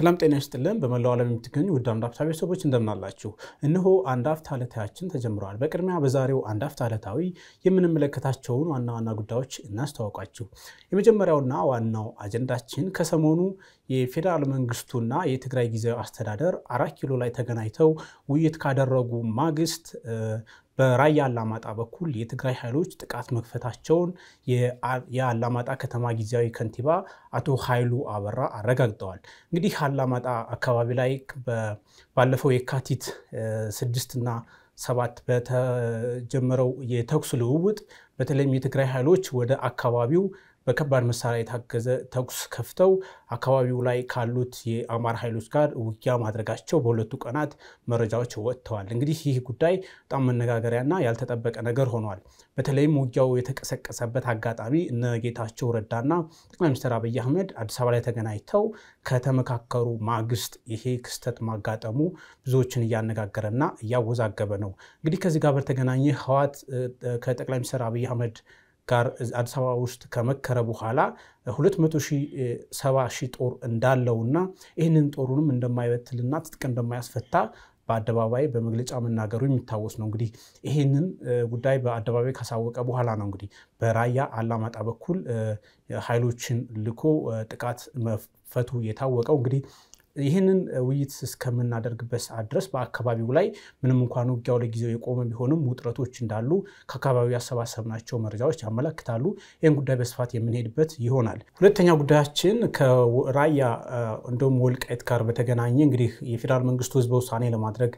ሰላም ጤና ይስጥልን። በመላው ዓለም የምትገኙ ውድ አንድ አፍታ ቤተሰቦች እንደምናላችሁ። እነሆ አንድ አፍታ ዕለታችን ተጀምረዋል። በቅድሚያ በዛሬው አንድ አፍታ ዕለታዊ የምንመለከታቸውን ዋና ዋና ጉዳዮች እናስተዋውቃችሁ። የመጀመሪያውና ዋናው አጀንዳችን ከሰሞኑ የፌዴራል መንግስቱና የትግራይ ጊዜያዊ አስተዳደር አራት ኪሎ ላይ ተገናኝተው ውይይት ካደረጉ ማግስት በራያ አላማጣ በኩል የትግራይ ኃይሎች ጥቃት መክፈታቸውን የአላማጣ ከተማ ጊዜያዊ ከንቲባ አቶ ኃይሉ አበራ አረጋግጠዋል። እንግዲህ አላማጣ አካባቢ ላይ ባለፈው የካቲት ስድስትና ሰባት በተጀመረው የተኩስ ልውውጥ በተለይም የትግራይ ኃይሎች ወደ አካባቢው በከባድ መሳሪያ የታገዘ ተኩስ ከፍተው አካባቢው ላይ ካሉት የአማራ ኃይሎች ጋር ውጊያ ማድረጋቸው በሁለቱ ቀናት መረጃዎች ወጥተዋል። እንግዲህ ይህ ጉዳይ በጣም መነጋገሪያና ያልተጠበቀ ነገር ሆኗል። በተለይም ውጊያው የተቀሰቀሰበት አጋጣሚ እነ ጌታቸው ረዳና ጠቅላይ ሚኒስትር አብይ አህመድ አዲስ አበባ ላይ ተገናኝተው ከተመካከሩ ማግስት ይሄ ክስተት ማጋጠሙ ብዙዎችን እያነጋገረና እያወዛገበ ነው። እንግዲህ ከዚህ ጋር በተገናኘ ህዋት ከጠቅላይ ሚኒስትር አብይ አህመድ ጋር አዲስ አበባ ውስጥ ከመከረ በኋላ 270 ሺህ ጦር እንዳለውና ይህንን ጦሩንም እንደማይበትልና ትጥቅ እንደማያስፈታ በአደባባይ በመግለጫ መናገሩ የሚታወስ ነው። እንግዲህ ይህንን ጉዳይ በአደባባይ ካሳወቀ በኋላ ነው እንግዲህ በራያ አላማጣ በኩል ኃይሎችን ልኮ ጥቃት መፈቱ የታወቀው እንግዲህ ይህንን ውይይት እስከምናደርግበት ሰዓት ድረስ በአካባቢው ላይ ምንም እንኳን ውጊያው ለጊዜው የቆመ ቢሆንም ውጥረቶች እንዳሉ ከአካባቢው ያሰባሰብናቸው መረጃዎች ያመለክታሉ። ይህን ጉዳይ በስፋት የምንሄድበት ይሆናል። ሁለተኛ ጉዳያችን ከራያ እንደውም ወልቃይት ጋር በተገናኘ እንግዲህ የፌዴራል መንግስቱ ህዝበ ውሳኔ ለማድረግ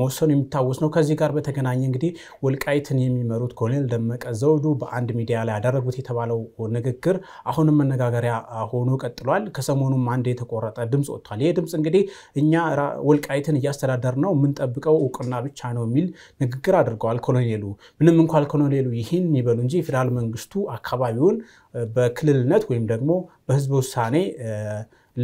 መወሰኑ የሚታወስ ነው። ከዚህ ጋር በተገናኘ እንግዲህ ወልቃይትን የሚመሩት ኮሎኔል ደመቀ ዘውዱ በአንድ ሚዲያ ላይ ያደረጉት የተባለው ንግግር አሁንም መነጋገሪያ ሆኖ ቀጥሏል። ከሰሞኑም አንድ የተቆረጠ ድምፅ ወጥቷል። ይህ ድምፅ እንግዲህ እኛ ወልቃይትን እያስተዳደር ነው የምንጠብቀው እውቅና ብቻ ነው የሚል ንግግር አድርገዋል ኮሎኔሉ። ምንም እንኳን ኮሎኔሉ ይህን ይበሉ እንጂ ፌዴራል መንግስቱ አካባቢውን በክልልነት ወይም ደግሞ በህዝብ ውሳኔ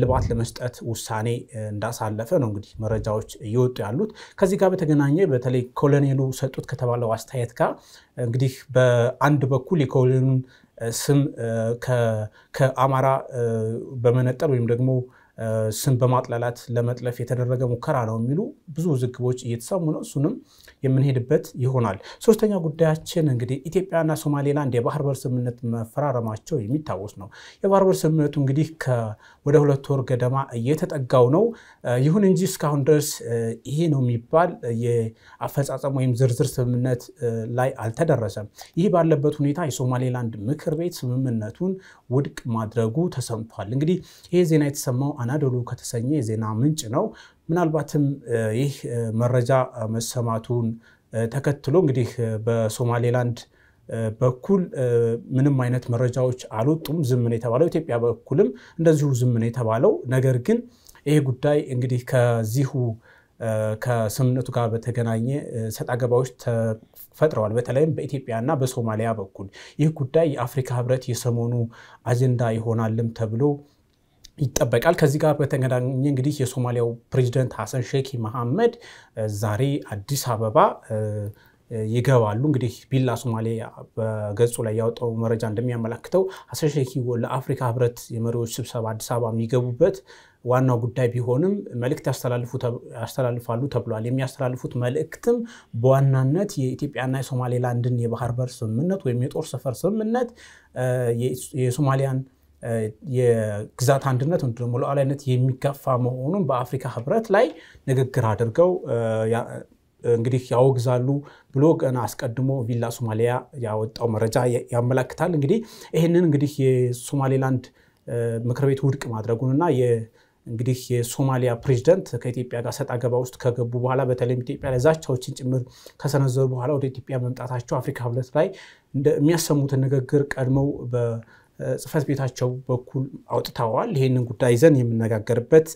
ልባት ለመስጠት ውሳኔ እንዳሳለፈ ነው እንግዲህ መረጃዎች እየወጡ ያሉት። ከዚህ ጋር በተገናኘ በተለይ ኮሎኔሉ ሰጡት ከተባለው አስተያየት ጋር እንግዲህ በአንድ በኩል የኮሎኔሉን ስም ከአማራ በመነጠል ወይም ደግሞ ስም በማጥላላት ለመጥለፍ የተደረገ ሙከራ ነው የሚሉ ብዙ ውዝግቦች እየተሰሙ ነው። እሱንም የምንሄድበት ይሆናል። ሶስተኛ ጉዳያችን እንግዲህ ኢትዮጵያና ሶማሌላንድ የባህር በር ስምምነት መፈራረማቸው የሚታወስ ነው። የባህር በር ስምምነቱ እንግዲህ ወደ ሁለት ወር ገደማ እየተጠጋው ነው። ይሁን እንጂ እስካሁን ድረስ ይሄ ነው የሚባል የአፈጻጸም ወይም ዝርዝር ስምምነት ላይ አልተደረሰም። ይህ ባለበት ሁኔታ የሶማሌላንድ ምክር ቤት ስምምነቱን ውድቅ ማድረጉ ተሰምቷል። እንግዲህ ይህ ዜና የተሰማው አናዶሉ ከተሰኘ የዜና ምንጭ ነው። ምናልባትም ይህ መረጃ መሰማቱን ተከትሎ እንግዲህ በሶማሌላንድ በኩል ምንም አይነት መረጃዎች አልወጡም። ዝም ነው የተባለው። ኢትዮጵያ በኩልም እንደዚሁ ዝም ነው የተባለው። ነገር ግን ይሄ ጉዳይ እንግዲህ ከዚሁ ከስምምነቱ ጋር በተገናኘ ሰጥ አገባዎች ተፈጥረዋል። በተለይም በኢትዮጵያና በሶማሊያ በኩል ይህ ጉዳይ የአፍሪካ ሕብረት የሰሞኑ አጀንዳ ይሆናልም ተብሎ ይጠበቃል። ከዚህ ጋር በተገናኘ እንግዲህ የሶማሊያው ፕሬዚደንት ሐሰን ሼኪ መሐመድ ዛሬ አዲስ አበባ ይገባሉ። እንግዲህ ቢላ ሶማሌ በገጹ ላይ ያወጣው መረጃ እንደሚያመላክተው ሐሰን ለአፍሪካ ህብረት የመሪዎች ስብሰባ አዲስ አበባ የሚገቡበት ዋናው ጉዳይ ቢሆንም መልእክት ያስተላልፋሉ ተብሏል። የሚያስተላልፉት መልእክትም በዋናነት የኢትዮጵያና የሶማሌላንድን የባህር በር ስምምነት ወይም የጦር ሰፈር ስምምነት የሶማሊያን የግዛት አንድነት ወይም ደግሞ ሉዓላዊነት የሚጋፋ መሆኑን በአፍሪካ ህብረት ላይ ንግግር አድርገው እንግዲህ ያወግዛሉ ብሎ ገና አስቀድሞ ቪላ ሶማሊያ ያወጣው መረጃ ያመላክታል። እንግዲህ ይህንን እንግዲህ የሶማሌላንድ ምክር ቤት ውድቅ ማድረጉንና እንግዲህ የሶማሊያ ፕሬዚደንት ከኢትዮጵያ ጋር ሰጣ ገባ ውስጥ ከገቡ በኋላ በተለይም ኢትዮጵያ ላይ ዛቻዎችን ጭምር ከሰነዘሩ በኋላ ወደ ኢትዮጵያ መምጣታቸው አፍሪካ ህብረት ላይ የሚያሰሙትን ንግግር ቀድመው በጽፈት ቤታቸው በኩል አውጥተዋል። ይህንን ጉዳይ ይዘን የምነጋገርበት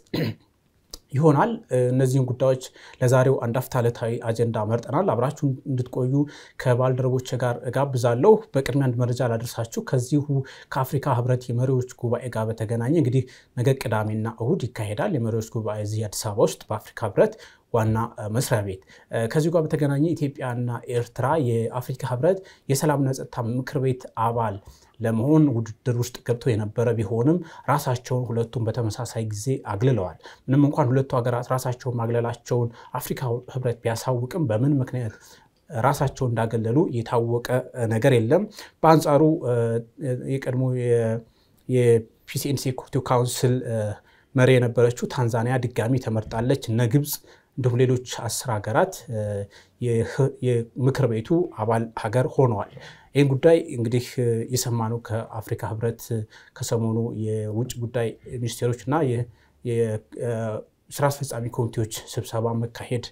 ይሆናል። እነዚህን ጉዳዮች ለዛሬው አንድ አፍታ ዕለታዊ አጀንዳ መርጠናል። አብራችሁ እንድትቆዩ ከባልደረቦች ጋር እጋብዛለሁ። በቅድሚያ አንድ መረጃ ላደርሳችሁ። ከዚሁ ከአፍሪካ ህብረት የመሪዎች ጉባኤ ጋር በተገናኘ እንግዲህ ነገ ቅዳሜና እሁድ ይካሄዳል የመሪዎች ጉባኤ እዚህ አዲስ አበባ ውስጥ በአፍሪካ ህብረት ዋና መስሪያ ቤት። ከዚሁ ጋር በተገናኘ ኢትዮጵያና ኤርትራ የአፍሪካ ህብረት የሰላምና ጸጥታ ምክር ቤት አባል ለመሆን ውድድር ውስጥ ገብተው የነበረ ቢሆንም ራሳቸውን ሁለቱም በተመሳሳይ ጊዜ አግልለዋል። ምንም እንኳን ሁለቱ ሀገራት ራሳቸውን ማግለላቸውን አፍሪካ ህብረት ቢያሳውቅም በምን ምክንያት ራሳቸው እንዳገለሉ የታወቀ ነገር የለም። በአንጻሩ የቀድሞ የፒሲኤንሲ ካውንስል መሪ የነበረችው ታንዛኒያ ድጋሚ ተመርጣለች። እነ ግብፅ እንዲሁም ሌሎች አስር ሀገራት የምክር ቤቱ አባል ሀገር ሆነዋል። ይህን ጉዳይ እንግዲህ የሰማነው ከአፍሪካ ህብረት ከሰሞኑ የውጭ ጉዳይ ሚኒስቴሮች እና የስራ አስፈጻሚ ኮሚቴዎች ስብሰባ መካሄድ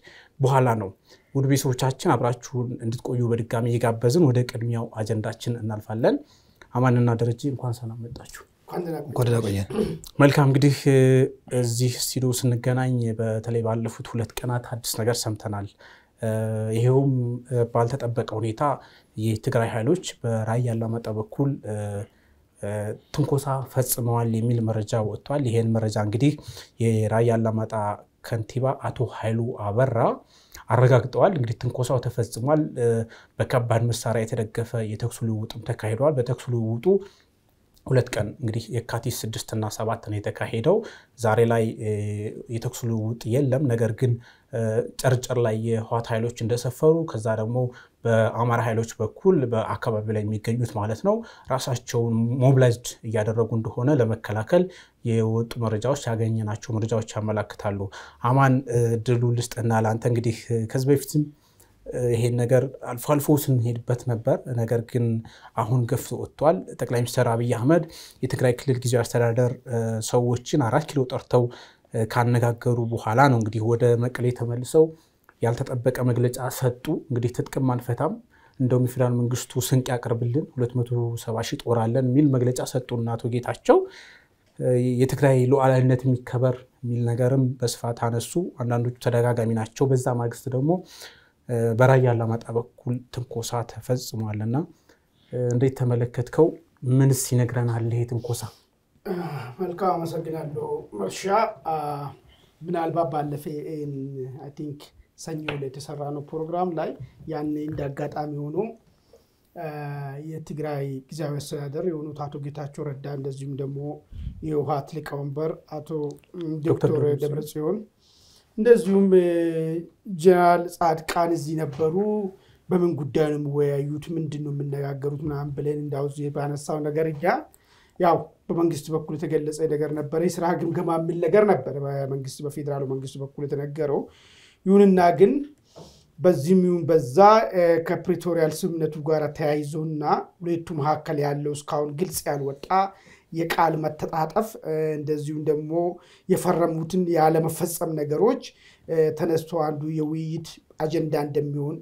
በኋላ ነው። ውድ ቤተሰቦቻችን አብራችሁን እንድትቆዩ በድጋሚ እየጋበዝን ወደ ቅድሚያው አጀንዳችን እናልፋለን። አማንና ደረጀ እንኳን ሰላም መጣችሁ። መልካም እንግዲህ እዚህ ስቱዲዮ ስንገናኝ በተለይ ባለፉት ሁለት ቀናት አዲስ ነገር ሰምተናል። ይሄውም ባልተጠበቀ ሁኔታ የትግራይ ኃይሎች በራይ አላማጣ በኩል ትንኮሳ ፈጽመዋል የሚል መረጃ ወጥቷል። ይሄን መረጃ እንግዲህ የራይ አላማጣ ከንቲባ አቶ ኃይሉ አበራ አረጋግጠዋል። እንግዲህ ትንኮሳው ተፈጽሟል። በከባድ መሳሪያ የተደገፈ የተኩስ ልውውጥም ተካሂደዋል። በተኩስ ልውውጡ ሁለት ቀን እንግዲህ የካቲት ስድስትና ሰባት ነው የተካሄደው። ዛሬ ላይ የተኩስ ልውውጥ የለም። ነገር ግን ጨርጨር ላይ የህዋት ኃይሎች እንደሰፈሩ ከዛ ደግሞ በአማራ ኃይሎች በኩል በአካባቢ ላይ የሚገኙት ማለት ነው ራሳቸውን ሞብላይዝድ እያደረጉ እንደሆነ ለመከላከል የወጡ መረጃዎች ያገኘናቸው መረጃዎች ያመላክታሉ። አማን ድሉ ልስጥና ለአንተ እንግዲህ ከዚህ በፊትም ይሄን ነገር አልፎ አልፎ ስንሄድበት ነበር። ነገር ግን አሁን ገፍቶ ወጥቷል። ጠቅላይ ሚኒስትር አብይ አህመድ የትግራይ ክልል ጊዜያዊ አስተዳደር ሰዎችን አራት ኪሎ ጠርተው ካነጋገሩ በኋላ ነው እንግዲህ ወደ መቀሌ ተመልሰው ያልተጠበቀ መግለጫ ሰጡ። እንግዲህ ትጥቅም አንፈታም እንደውም የፌዴራል መንግስቱ ስንቅ ያቅርብልን 270 ሺህ ጦር አለን የሚል መግለጫ ሰጡና አቶ ጌታቸው የትግራይ ሉዓላዊነት የሚከበር የሚል ነገርም በስፋት አነሱ። አንዳንዶቹ ተደጋጋሚ ናቸው። በዛ ማግስት ደግሞ በራያ አላማጣ በኩል ትንኮሳ ተፈጽሟል እና እንዴት ተመለከትከው? ምንስ ይነግረናል ይሄ ትንኮሳ? መልካም አመሰግናለሁ መርሻ። ምናልባት ባለፈ ቲንክ ሰኞ ላይ የተሰራ ነው ፕሮግራም ላይ ያን እንደ አጋጣሚ ሆኖ የትግራይ ጊዜያዊ አስተዳደር የሆኑት አቶ ጌታቸው ረዳ እንደዚሁም ደግሞ የህወሓት ሊቀመንበር አቶ ዶክተር ደብረጽዮን እንደዚሁም ጀነራል ጻድቃን እዚህ ነበሩ። በምን ጉዳይ ነው የሚወያዩት? ምንድን ነው የምነጋገሩት? ምናምን ብለን እንዳው ባነሳው ነገር እኛ ያው በመንግስት በኩል የተገለጸ ነገር ነበረ። የስራ ግምገማ የሚል ነገር ነበረ በመንግስት በፌዴራሉ መንግስት በኩል የተነገረው። ይሁንና ግን በዚህም ይሁን በዛ ከፕሪቶሪያል ስምምነቱ ጋር ተያይዞና ሁለቱ መካከል ያለው እስካሁን ግልጽ ያልወጣ የቃል መተጣጠፍ እንደዚሁም ደግሞ የፈረሙትን ያለመፈጸም ነገሮች ተነስቶ አንዱ የውይይት አጀንዳ እንደሚሆን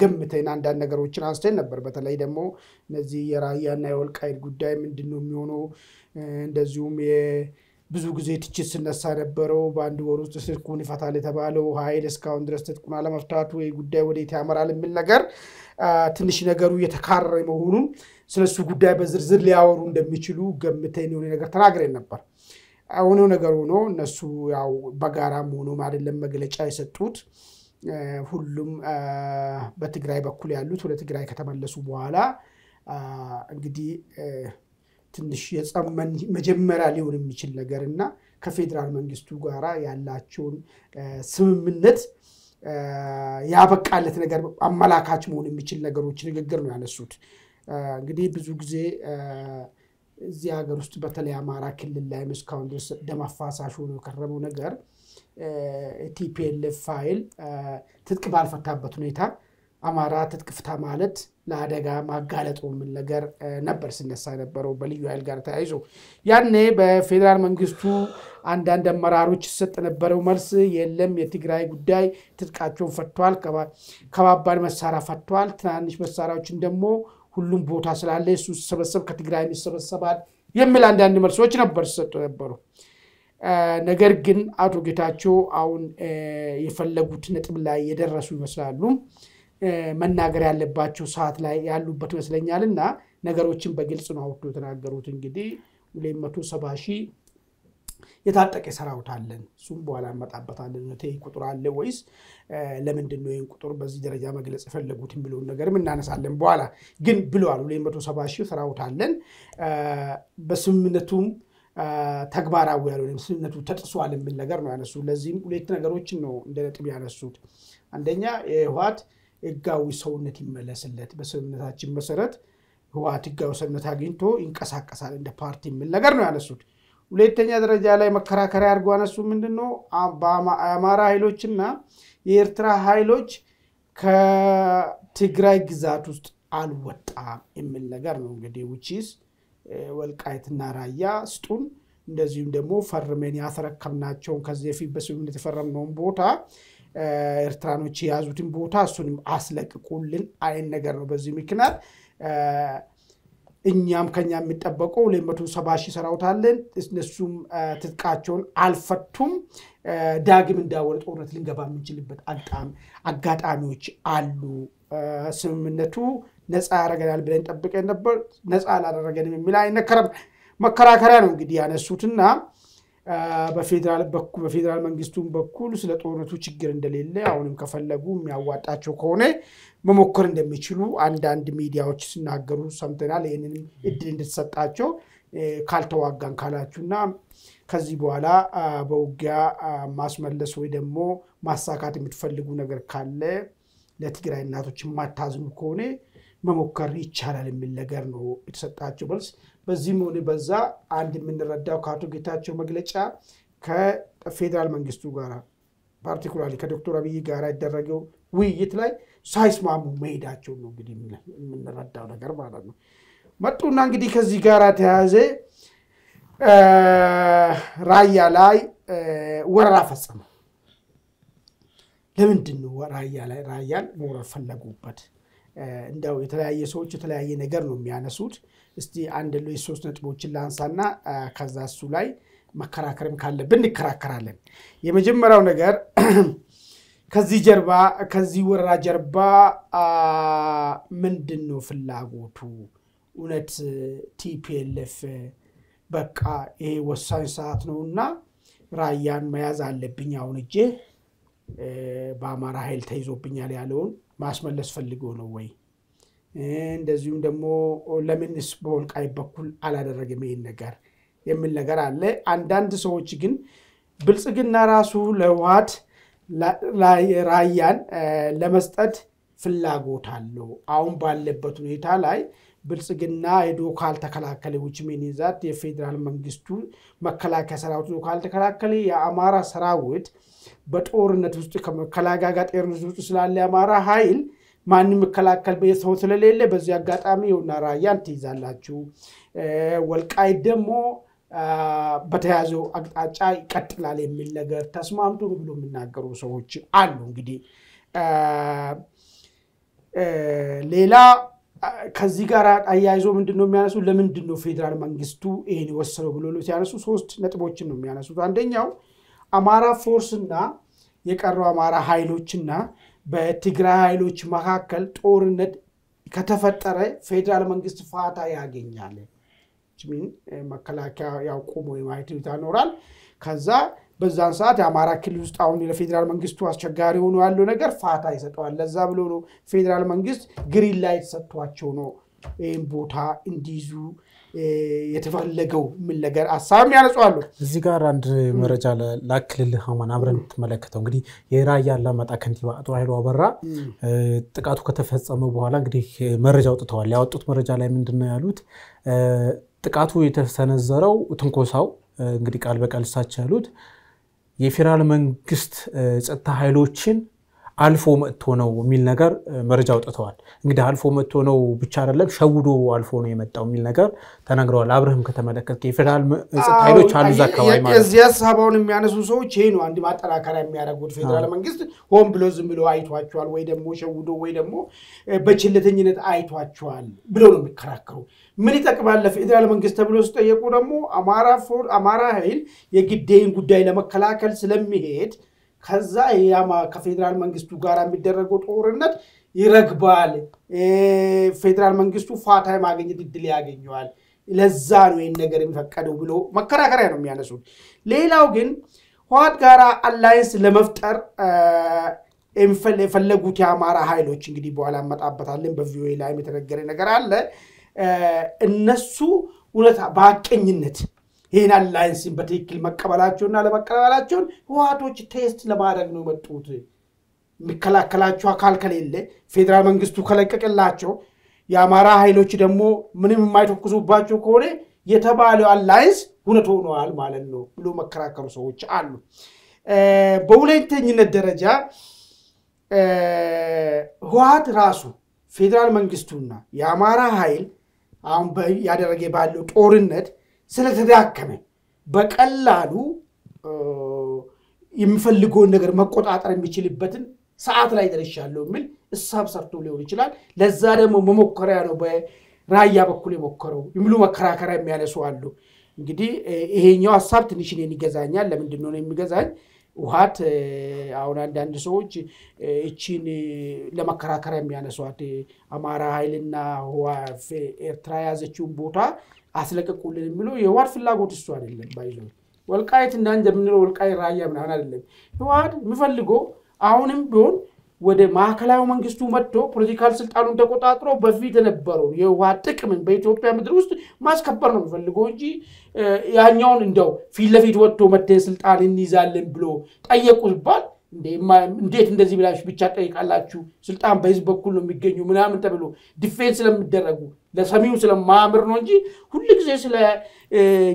ገምተን አንዳንድ ነገሮችን አንስተን ነበር። በተለይ ደግሞ እነዚህ የራያና የወልቃይት ጉዳይ ምንድን ነው የሚሆነው? እንደዚሁም ብዙ ጊዜ ትችት ስነሳ ነበረው። በአንድ ወር ውስጥ ትጥቁን ይፈታል የተባለው ኃይል እስካሁን ድረስ ትጥቁን አለመፍታቱ ወይ ጉዳይ ወዴት ያመራል የሚል ነገር ትንሽ ነገሩ እየተካረረ መሆኑን ስለሱ ጉዳይ በዝርዝር ሊያወሩ እንደሚችሉ ገምተን የሆነ ነገር ተናግረን ነበር። ሆኖ ነገር ሆኖ እነሱ ያው በጋራም ሆኖም አይደለም መግለጫ የሰጡት ሁሉም በትግራይ በኩል ያሉት ወደ ትግራይ ከተመለሱ በኋላ እንግዲህ ትንሽ የጸመን መጀመሪያ ሊሆን የሚችል ነገር እና ከፌዴራል መንግስቱ ጋራ ያላቸውን ስምምነት ያበቃለት ነገር አመላካች መሆን የሚችል ነገሮች ንግግር ነው ያነሱት። እንግዲህ ብዙ ጊዜ እዚህ ሀገር ውስጥ በተለይ አማራ ክልል ላይ እስካሁን ድረስ ደም አፋሳሽ ሆኖ የከረመው ነገር ቲፒኤልኤፍ ፋይል ትጥቅ ባልፈታበት ሁኔታ አማራ ትጥቅ ፍታ ማለት ለአደጋ ማጋለጡ የሚል ነገር ነበር ሲነሳ የነበረው በልዩ ኃይል ጋር ተያይዞ። ያኔ በፌዴራል መንግስቱ አንዳንድ አመራሮች ይሰጥ የነበረው መልስ የለም፣ የትግራይ ጉዳይ ትጥቃቸውን ፈቷል፣ ከባባድ መሳሪያ ፈቷል፣ ትናንሽ መሳሪያዎችን ደግሞ ሁሉም ቦታ ስላለ እሱ ሲሰበሰብ ከትግራይ ይሰበሰባል የሚል አንዳንድ መልሶች ነበር ሰጡ ነበሩ። ነገር ግን አቶ ጌታቸው አሁን የፈለጉት ነጥብ ላይ የደረሱ ይመስላሉ። መናገር ያለባቸው ሰዓት ላይ ያሉበት ይመስለኛል እና ነገሮችን በግልጽ ነው አውርዶ የተናገሩት። እንግዲህ ሁለት መቶ ሰባ ሺህ የታጠቀ ሰራዊት አለን። እሱም በኋላ እንመጣበታለን። ቁጥር አለ ወይስ ለምንድን ነው ይህን ቁጥር በዚህ ደረጃ መግለጽ የፈለጉት የሚለውን ነገርም እናነሳለን። በኋላ ግን ብለዋል፣ ሁለት መቶ ሰባ ሺህ ሰራዊት አለን። በስምምነቱም ተግባራዊ ያልሆነ ስምምነቱ ተጥሷል የሚል ነገር ነው ያነሱ ለዚህም ሁለት ነገሮችን ነው እንደ ነጥብ ያነሱት። አንደኛ የህወሓት ህጋዊ ሰውነት ይመለስለት፣ በስምምነታችን መሰረት ህወሓት ህጋዊ ሰውነት አግኝቶ ይንቀሳቀሳል እንደ ፓርቲ የሚል ነገር ነው ያነሱት። ሁለተኛ ደረጃ ላይ መከራከሪያ አድርጎ አነሱ። ምንድን ነው የአማራ ኃይሎችና የኤርትራ ኃይሎች ከትግራይ ግዛት ውስጥ አልወጣም የሚል ነገር ነው። እንግዲህ ውቺስ ወልቃይትና ራያ ስጡን፣ እንደዚሁም ደግሞ ፈርሜን ያስረከብናቸውን ከዚህ በፊት በስምምነት የፈረምነውን ቦታ ኤርትራኖች የያዙትን ቦታ እሱንም አስለቅቁልን አይን ነገር ነው። በዚህ ምክንያት እኛም ከኛ የሚጠበቀው ሁለት ሺህ ሰራዊት አለን። እነሱም ትጥቃቸውን አልፈቱም። ዳግም እንዳወረ ጦርነት ልንገባ የምንችልበት አጋጣሚዎች አሉ። ስምምነቱ ነፃ ያደረገናል ብለን ጠብቀን ነበር። ነፃ አላደረገንም የሚል አይነት መከራከሪያ ነው እንግዲህ ያነሱትና በፌዴራል መንግስቱም በኩል ስለ ጦርነቱ ችግር እንደሌለ አሁንም ከፈለጉ የሚያዋጣቸው ከሆነ መሞከር እንደሚችሉ አንዳንድ ሚዲያዎች ሲናገሩ ሰምተናል። ይህንን እድል እንደተሰጣቸው ካልተዋጋን ካላችሁ እና ከዚህ በኋላ በውጊያ ማስመለስ ወይ ደግሞ ማሳካት የምትፈልጉ ነገር ካለ ለትግራይ እናቶች የማታዝኑ ከሆነ መሞከር ይቻላል የሚል ነገር ነው የተሰጣቸው መልስ። በዚህም ሆነ በዛ አንድ የምንረዳው ከአቶ ጌታቸው መግለጫ ከፌዴራል መንግስቱ ጋር ፓርቲኩላር ከዶክተር አብይ ጋር ያደረገው ውይይት ላይ ሳይስማሙ መሄዳቸው ነው እንግዲህ የምንረዳው ነገር ማለት ነው። መጡና እንግዲህ ከዚህ ጋር ተያያዘ ራያ ላይ ወረራ ፈጸመ። ለምንድን ነው ራያ ላይ ራያን መውረር ፈለጉበት? እንደው የተለያየ ሰዎች የተለያየ ነገር ነው የሚያነሱት። እስቲ አንድ ሎ ሶስት ነጥቦችን ላንሳና ከዛ እሱ ላይ መከራከርም ካለብን እንከራከራለን። የመጀመሪያው ነገር ከዚህ ጀርባ ከዚህ ወረራ ጀርባ ምንድን ነው ፍላጎቱ? እውነት ቲፒኤልኤፍ በቃ ይሄ ወሳኝ ሰዓት ነው እና ራያን መያዝ አለብኝ አሁን እጄ በአማራ ኃይል ተይዞብኛል ያለውን ማስመለስ ፈልጎ ነው ወይ? እንደዚሁም ደግሞ ለምንስ በወልቃይት በኩል አላደረገም ይህን ነገር የሚል ነገር አለ። አንዳንድ ሰዎች ግን ብልጽግና ራሱ ለህወሓት ራያን ለመስጠት ፍላጎት አለው አሁን ባለበት ሁኔታ ላይ ብልጽግና ሄዶ ካልተከላከለ ውጭ ሚኒዛት የፌዴራል መንግስቱ መከላከያ ሰራዊት ነው ካልተከላከለ የአማራ ሰራዊት በጦርነት ውስጥ ከመከላከያ ጋር ጦርነት ውስጥ ስላለ የአማራ ኃይል ማን መከላከል ሰው ስለሌለ በዚህ አጋጣሚ የሆና ራያን ትይዛላችሁ። ወልቃይ ደግሞ በተያዘው አቅጣጫ ይቀጥላል የሚል ነገር ተስማምቶ ብሎ የሚናገሩ ሰዎች አሉ። እንግዲህ ሌላ ከዚህ ጋር አያይዞ ምንድን ነው የሚያነሱ ለምንድን ነው ፌዴራል መንግስቱ ይህን የወሰነው ብሎ ሲያነሱ ሶስት ነጥቦችን ነው የሚያነሱት። አንደኛው አማራ ፎርስ እና የቀረው አማራ ኃይሎችና በትግራይ ኃይሎች መካከል ጦርነት ከተፈጠረ ፌዴራል መንግስት ፋታ ያገኛል። መከላከያ ያው ቆሞ የማየት ይኖራል ከዛ በዛን ሰዓት የአማራ ክልል ውስጥ አሁን ለፌዴራል መንግስቱ አስቸጋሪ ሆኖ ያለው ነገር ፋታ ይሰጠዋል። ለዛ ብሎ ነው ፌዴራል መንግስት ግሪን ላይት ሰጥቷቸው ነው ይህም ቦታ እንዲይዙ የተፈለገው ምን ነገር ሀሳብም ያነጽዋሉ። እዚህ ጋር አንድ መረጃ ላክልልህ አማን አብረን ትመለከተው። እንግዲህ የራያ አላማጣ ከንቲባ አቶ ኃይሉ አበራ ጥቃቱ ከተፈጸመ በኋላ እንግዲህ መረጃ አውጥተዋል። ያወጡት መረጃ ላይ ምንድን ነው ያሉት? ጥቃቱ የተሰነዘረው ትንኮሳው እንግዲህ ቃል በቃል እሳቸው ያሉት የፌዴራል መንግስት ጸጥታ ኃይሎችን አልፎ መጥቶ ነው የሚል ነገር መረጃ አውጥተዋል። እንግዲህ አልፎ መጥቶ ነው ብቻ አይደለም ሸውዶ አልፎ ነው የመጣው የሚል ነገር ተናግረዋል። አብርህም ከተመለከት የፌደራል ኃይሎች አሉ እዛ አካባቢ ማለት ሀሳባውን የሚያነሱ ሰዎች ይሄ ነው አንድ ማጠናከሪያ የሚያደርጉት ፌደራል መንግስት ሆን ብሎ ዝም ብሎ አይቷቸዋል ወይ ደግሞ ሸውዶ ወይ ደግሞ በችለተኝነት አይቷቸዋል ብሎ ነው የሚከራከሩ። ምን ይጠቅማል ለፌደራል መንግስት ተብሎ ሲጠየቁ ደግሞ አማራ ኃይል የግዴን ጉዳይ ለመከላከል ስለሚሄድ ከዛ ከፌዴራል መንግስቱ ጋር የሚደረገው ጦርነት ይረግባል። ፌዴራል መንግስቱ ፋታ የማግኘት እድል ያገኘዋል። ለዛ ነው ይህን ነገር የሚፈቀደው ብሎ መከራከሪያ ነው የሚያነሱት። ሌላው ግን ህወሓት ጋር አላይንስ ለመፍጠር የፈለጉት የአማራ ኃይሎች እንግዲህ በኋላ እመጣበታለን። በቪኦኤ ላይም የተነገረ ነገር አለ። እነሱ በሀቀኝነት ይህን አላይንስን በትክክል መቀበላቸውና ለመቀበላቸውን ህወሓቶች ቴስት ለማድረግ ነው የመጡት። የሚከላከላቸው አካል ከሌለ ፌዴራል መንግስቱ ከለቀቅላቸው የአማራ ኃይሎች ደግሞ ምንም የማይተኩሱባቸው ከሆነ የተባለው አላይንስ እውነት ሆነዋል ማለት ነው ብሎ መከራከሩ ሰዎች አሉ። በሁለተኝነት ደረጃ ህወሀት ራሱ ፌዴራል መንግስቱና የአማራ ኃይል አሁን ያደረገ ባለው ጦርነት ስለተዳከመ በቀላሉ የሚፈልገውን ነገር መቆጣጠር የሚችልበትን ሰዓት ላይ ደርሻለሁ የሚል እሳብ ሰርቶ ሊሆን ይችላል። ለዛ ደግሞ መሞከሪያ ነው በራያ በኩል የሞከረው የሚሉ መከራከሪያ የሚያነሱ አሉ። እንግዲህ ይሄኛው ሀሳብ ትንሽ እኔን ይገዛኛል። ለምንድን ነው የሚገዛኝ? ውሃት አሁን አንዳንድ ሰዎች እቺን ለመከራከሪያ የሚያነሷት አማራ ኃይልና ኤርትራ የያዘችውን ቦታ አስለቀቁልን የሚለው የህወሓት ፍላጎት እሱ አይደለም። ባይዞ ወልቃየት እና እንደምንለው ወልቃይ ራያ ምናምን አይደለም። ህወሓት የሚፈልገው አሁንም ቢሆን ወደ ማዕከላዊ መንግስቱ መጥቶ ፖለቲካል ስልጣኑን ተቆጣጥሮ በፊት የነበረውን የህወሓት ጥቅምን በኢትዮጵያ ምድር ውስጥ ማስከበር ነው የሚፈልገው እንጂ ያኛውን እንደው ፊት ለፊት ወጥቶ መደን ስልጣን እንይዛለን ብሎ ጠየቁ ሲባል እንዴት እንደዚህ ብላችሁ ብቻ ጠይቃላችሁ? ስልጣን በህዝብ በኩል ነው የሚገኙ ምናምን ተብሎ ዲፌን ስለሚደረጉ ለሰሚው ስለማያምር ነው እንጂ ሁሉ ጊዜ ስለ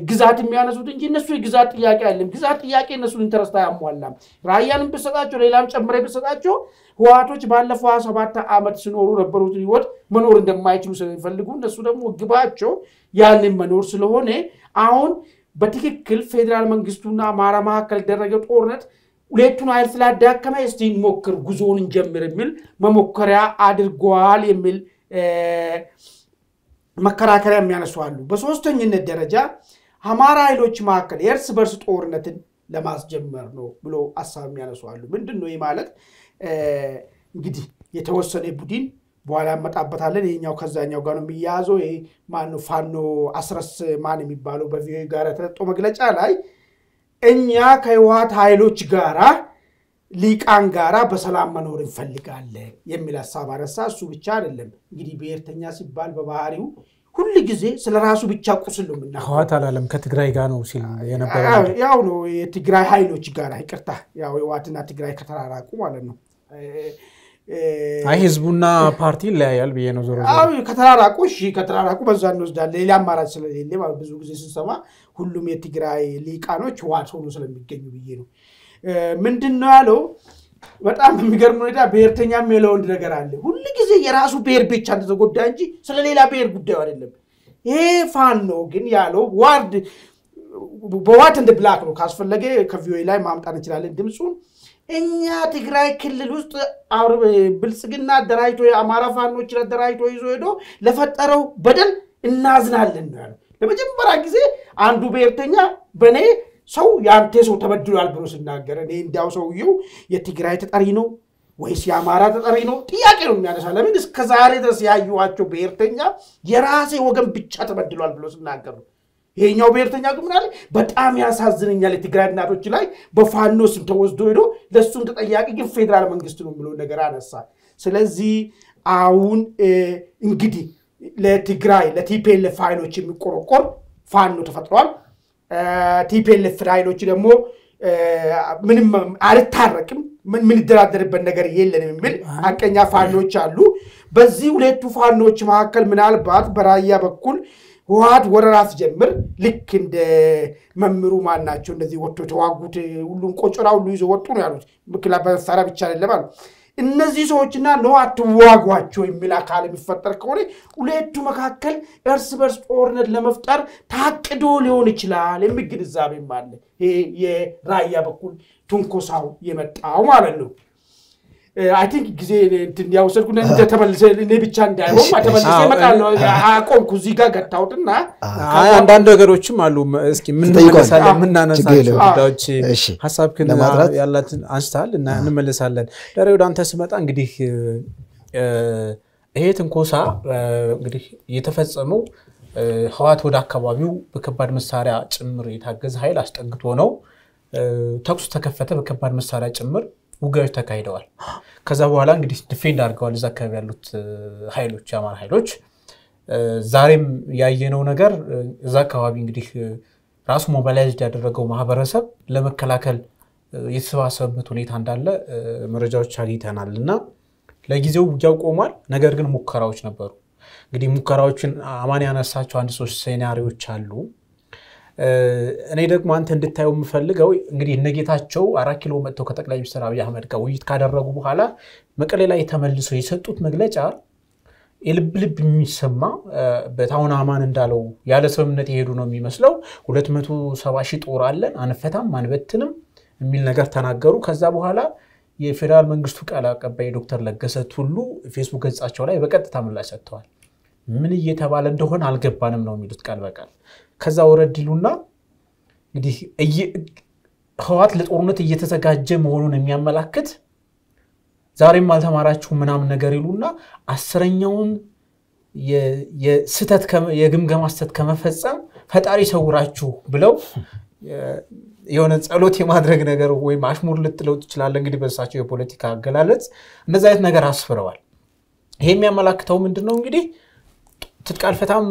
ግዛት የሚያነሱት እንጂ እነሱ የግዛት ጥያቄ አለም ግዛት ጥያቄ እነሱን ኢንተረስት አያሟላም። ራያንም ብሰጣቸው ሌላም ጨምረ ብሰጣቸው ህወሓቶች ባለፈው ሀያ ሰባት ዓመት ሲኖሩ ነበሩት ህይወት መኖር እንደማይችሉ ስለሚፈልጉ እነሱ ደግሞ ግባቸው ያንን መኖር ስለሆነ አሁን በትክክል ፌዴራል መንግስቱና አማራ መካከል ደረገው ጦርነት ሁለቱን ኃይል ስላዳከመ እስቲ ሞክር ጉዞውን እንጀምር የሚል መሞከሪያ አድርጓል የሚል መከራከሪያ የሚያነሱ አሉ። በሶስተኝነት ደረጃ አማራ ኃይሎች መካከል የእርስ በርስ ጦርነትን ለማስጀመር ነው ብሎ ሀሳብ የሚያነሱ ምንድን ነው ይህ ማለት? እንግዲህ የተወሰነ ቡድን በኋላ ያመጣበታለን ይኛው ከዛኛው ጋር ነው የሚያያዘው። ይሄ ማነው ፋኖ አስረስ ማን የሚባለው በቪኦኤ ጋር የተለጠው መግለጫ ላይ እኛ ከህወሓት ኃይሎች ጋራ ሊቃን ጋራ በሰላም መኖር እንፈልጋለን የሚል ሀሳብ አነሳ። እሱ ብቻ አይደለም እንግዲህ ብሔርተኛ ሲባል በባህሪው ሁል ጊዜ ስለ ራሱ ብቻ ቁስሉ ነው ምና ህወሓት አላለም ከትግራይ ጋር ነው ሲል የነበረ ያው ነው የትግራይ ኃይሎች ጋር ይቅርታ፣ ያው ህወሓትና ትግራይ ከተራራቁ ማለት ነው አይ ህዝቡና ፓርቲ ይለያያል ብዬ ነው። ዞሮ ከተራራቁ እሺ፣ ከተራራቁ በዛ እንወስዳለን። ሌላ አማራጭ ስለሌለ ማለት ብዙ ጊዜ ስንሰማ ሁሉም የትግራይ ሊቃኖች ዋት ሆኖ ስለሚገኙ ብዬ ነው። ምንድን ነው ያለው? በጣም በሚገርም ሁኔታ ብሔርተኛ የሚለውን ነገር አለ። ሁሉ ጊዜ የራሱ ብሔር ብቻ እንደተጎዳ እንጂ ስለሌላ ብሔር ጉዳዩ አይደለም። ይሄ ነው ግን ያለው ዋርድ በዋት እንደ ብላክ ነው። ካስፈለገ ከቪኦኤ ላይ ማምጣት እንችላለን ድምፁን እኛ ትግራይ ክልል ውስጥ ብልጽግና አደራጅቶ የአማራ ፋኖችን አደራጅቶ ይዞ ሄዶ ለፈጠረው በደል እናዝናለን ነው ለመጀመሪያ ጊዜ አንዱ ብሔርተኛ በእኔ ሰው የአንቴ ሰው ተበድሏል ብሎ ስናገረ እኔ እንዲያው ሰውየው የትግራይ ተጠሪ ነው ወይስ የአማራ ተጠሪ ነው ጥያቄ ነው የሚያነሳ። ለምን እስከ ዛሬ ድረስ ያዩዋቸው ብሔርተኛ የራሴ ወገን ብቻ ተበድሏል ብሎ ስናገር ነው። ይሄኛው ብሔርተኛ ግን ምናለ በጣም ያሳዝነኛል። የትግራይ እናቶች ላይ በፋኖ ስም ተወስዶ ሄዶ ለእሱም ተጠያቂ ግን ፌዴራል መንግስት ነው ብሎ ነገር አነሳ። ስለዚህ አሁን እንግዲህ ለትግራይ ለቲፒኤልኤፍ ኃይሎች የሚቆረቆር ፋኖ ተፈጥሯል። ቲፒኤልኤፍ ኃይሎች ደግሞ ምንም አልታረቅም፣ የምንደራደርበት ነገር የለንም የሚል አቀኛ ፋኖች አሉ። በዚህ ሁለቱ ፋኖች መካከል ምናልባት በራያ በኩል ህወሀት ወረራ ሲጀምር ልክ እንደ መምሩ ማን ናቸው እነዚህ ወጥቶ የተዋጉት ሁሉም ቆጮራ ሁሉ ይዞ ወጡ ነው ያሉት። ምክላ በመሳሪያ ብቻ አይደለም አሉ። እነዚህ ሰዎችና ነው አትዋጓቸው የሚል አካል የሚፈጠር ከሆነ ሁለቱ መካከል እርስ በርስ ጦርነት ለመፍጠር ታቅዶ ሊሆን ይችላል የሚል ግንዛቤም አለ። ይሄ የራያ በኩል ትንኮሳው የመጣው ማለት ነው። አይንክ eh, ጊዜ እንትን ያወሰድኩ ተመልሰ እኔ ብቻ እንዳይሆን ተመልሰ እመጣለሁ አቆምኩ እዚህ ጋር ገታሁትና አንዳንድ ነገሮችም አሉ እስኪ የምናነሳቸው ጉዳዮች ሀሳብክን ያላትን አንስታል እና እንመለሳለን ደሬ ወደ አንተ ስመጣ እንግዲህ ይሄ ትንኮሳ እንግዲህ የተፈጸመው ህዋት ወደ አካባቢው በከባድ መሳሪያ ጭምር የታገዘ ኃይል አስጠግቶ ነው ተኩስ ተከፈተ በከባድ መሳሪያ ጭምር ውጋዮች ተካሂደዋል። ከዛ በኋላ እንግዲህ ዲፌንድ አድርገዋል እዛ አካባቢ ያሉት ኃይሎች የአማራ ኃይሎች። ዛሬም ያየነው ነገር እዛ አካባቢ እንግዲህ ራሱ ሞባላይዝድ ያደረገው ማህበረሰብ ለመከላከል የተሰባሰበበት ሁኔታ እንዳለ መረጃዎች አግኝተናል እና ለጊዜው ውጊያው ቆሟል። ነገር ግን ሙከራዎች ነበሩ። እንግዲህ ሙከራዎችን አማን ያነሳቸው አንድ ሶስት ሴናሪዎች አሉ። እኔ ደግሞ አንተ እንድታየው የምፈልገው እንግዲህ እነጌታቸው አራት ኪሎ መጥተው ከጠቅላይ ሚኒስትር አብይ አህመድ ጋር ውይይት ካደረጉ በኋላ መቀሌ ላይ ተመልሶ የሰጡት መግለጫ የልብ ልብ የሚሰማ በታውን አማን እንዳለው ያለ ስምምነት የሄዱ ነው የሚመስለው። 270 ሺህ ጦር አለን አንፈታም አንበትንም የሚል ነገር ተናገሩ። ከዛ በኋላ የፌዴራል መንግስቱ ቃል አቀባይ ዶክተር ለገሰ ቱሉ ፌስቡክ ገጻቸው ላይ በቀጥታ ምላሽ ሰጥተዋል። ምን እየተባለ እንደሆነ አልገባንም ነው የሚሉት ቃል በቃል ከዛ ወረድ ይሉና እንግዲህ ህዋት ለጦርነት እየተዘጋጀ መሆኑን የሚያመላክት ዛሬም አልተማራችሁ ምናምን ነገር ይሉና አስረኛውን የስተት የግምገማ ስተት ከመፈጸም ፈጣሪ ሰውራችሁ ብለው የሆነ ጸሎት የማድረግ ነገር ወይም አሽሙር ልትለው ትችላለ። እንግዲህ በእሳቸው የፖለቲካ አገላለጽ እንደዚ አይነት ነገር አስፍረዋል። ይሄ የሚያመላክተው ምንድን ነው እንግዲህ ትጥቅ አልፈታም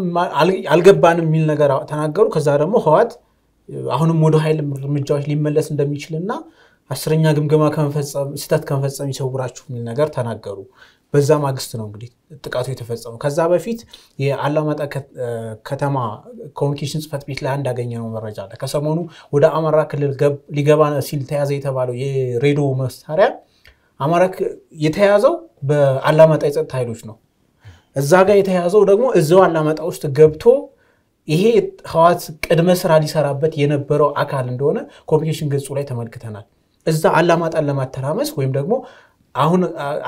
አልገባንም የሚል ነገር ተናገሩ። ከዛ ደግሞ ህዋት አሁንም ወደ ኃይል እርምጃዎች ሊመለስ እንደሚችልና አስረኛ ግምገማ ስህተት ከመፈጸም ይሰውራችሁ የሚል ነገር ተናገሩ። በዛ ማግስት ነው እንግዲህ ጥቃቱ የተፈጸመው። ከዛ በፊት የአላማጣ ከተማ ኮሚኒኬሽን ጽፈት ቤት ላይ አንድ ነው መረጃ አለ። ከሰሞኑ ወደ አማራ ክልል ሊገባ ሲል ተያዘ የተባለው የሬዲዮ መሳሪያ አማራ የተያዘው በአላማጣ የጸጥታ ኃይሎች ነው። እዛ ጋር የተያዘው ደግሞ እዛው አላማጣ ውስጥ ገብቶ ይሄ ህዋት ቅድመ ስራ ሊሰራበት የነበረው አካል እንደሆነ ኮሚኒኬሽን ገጹ ላይ ተመልክተናል። እዛ አላማጣን ለማተራመስ ወይም ደግሞ አሁን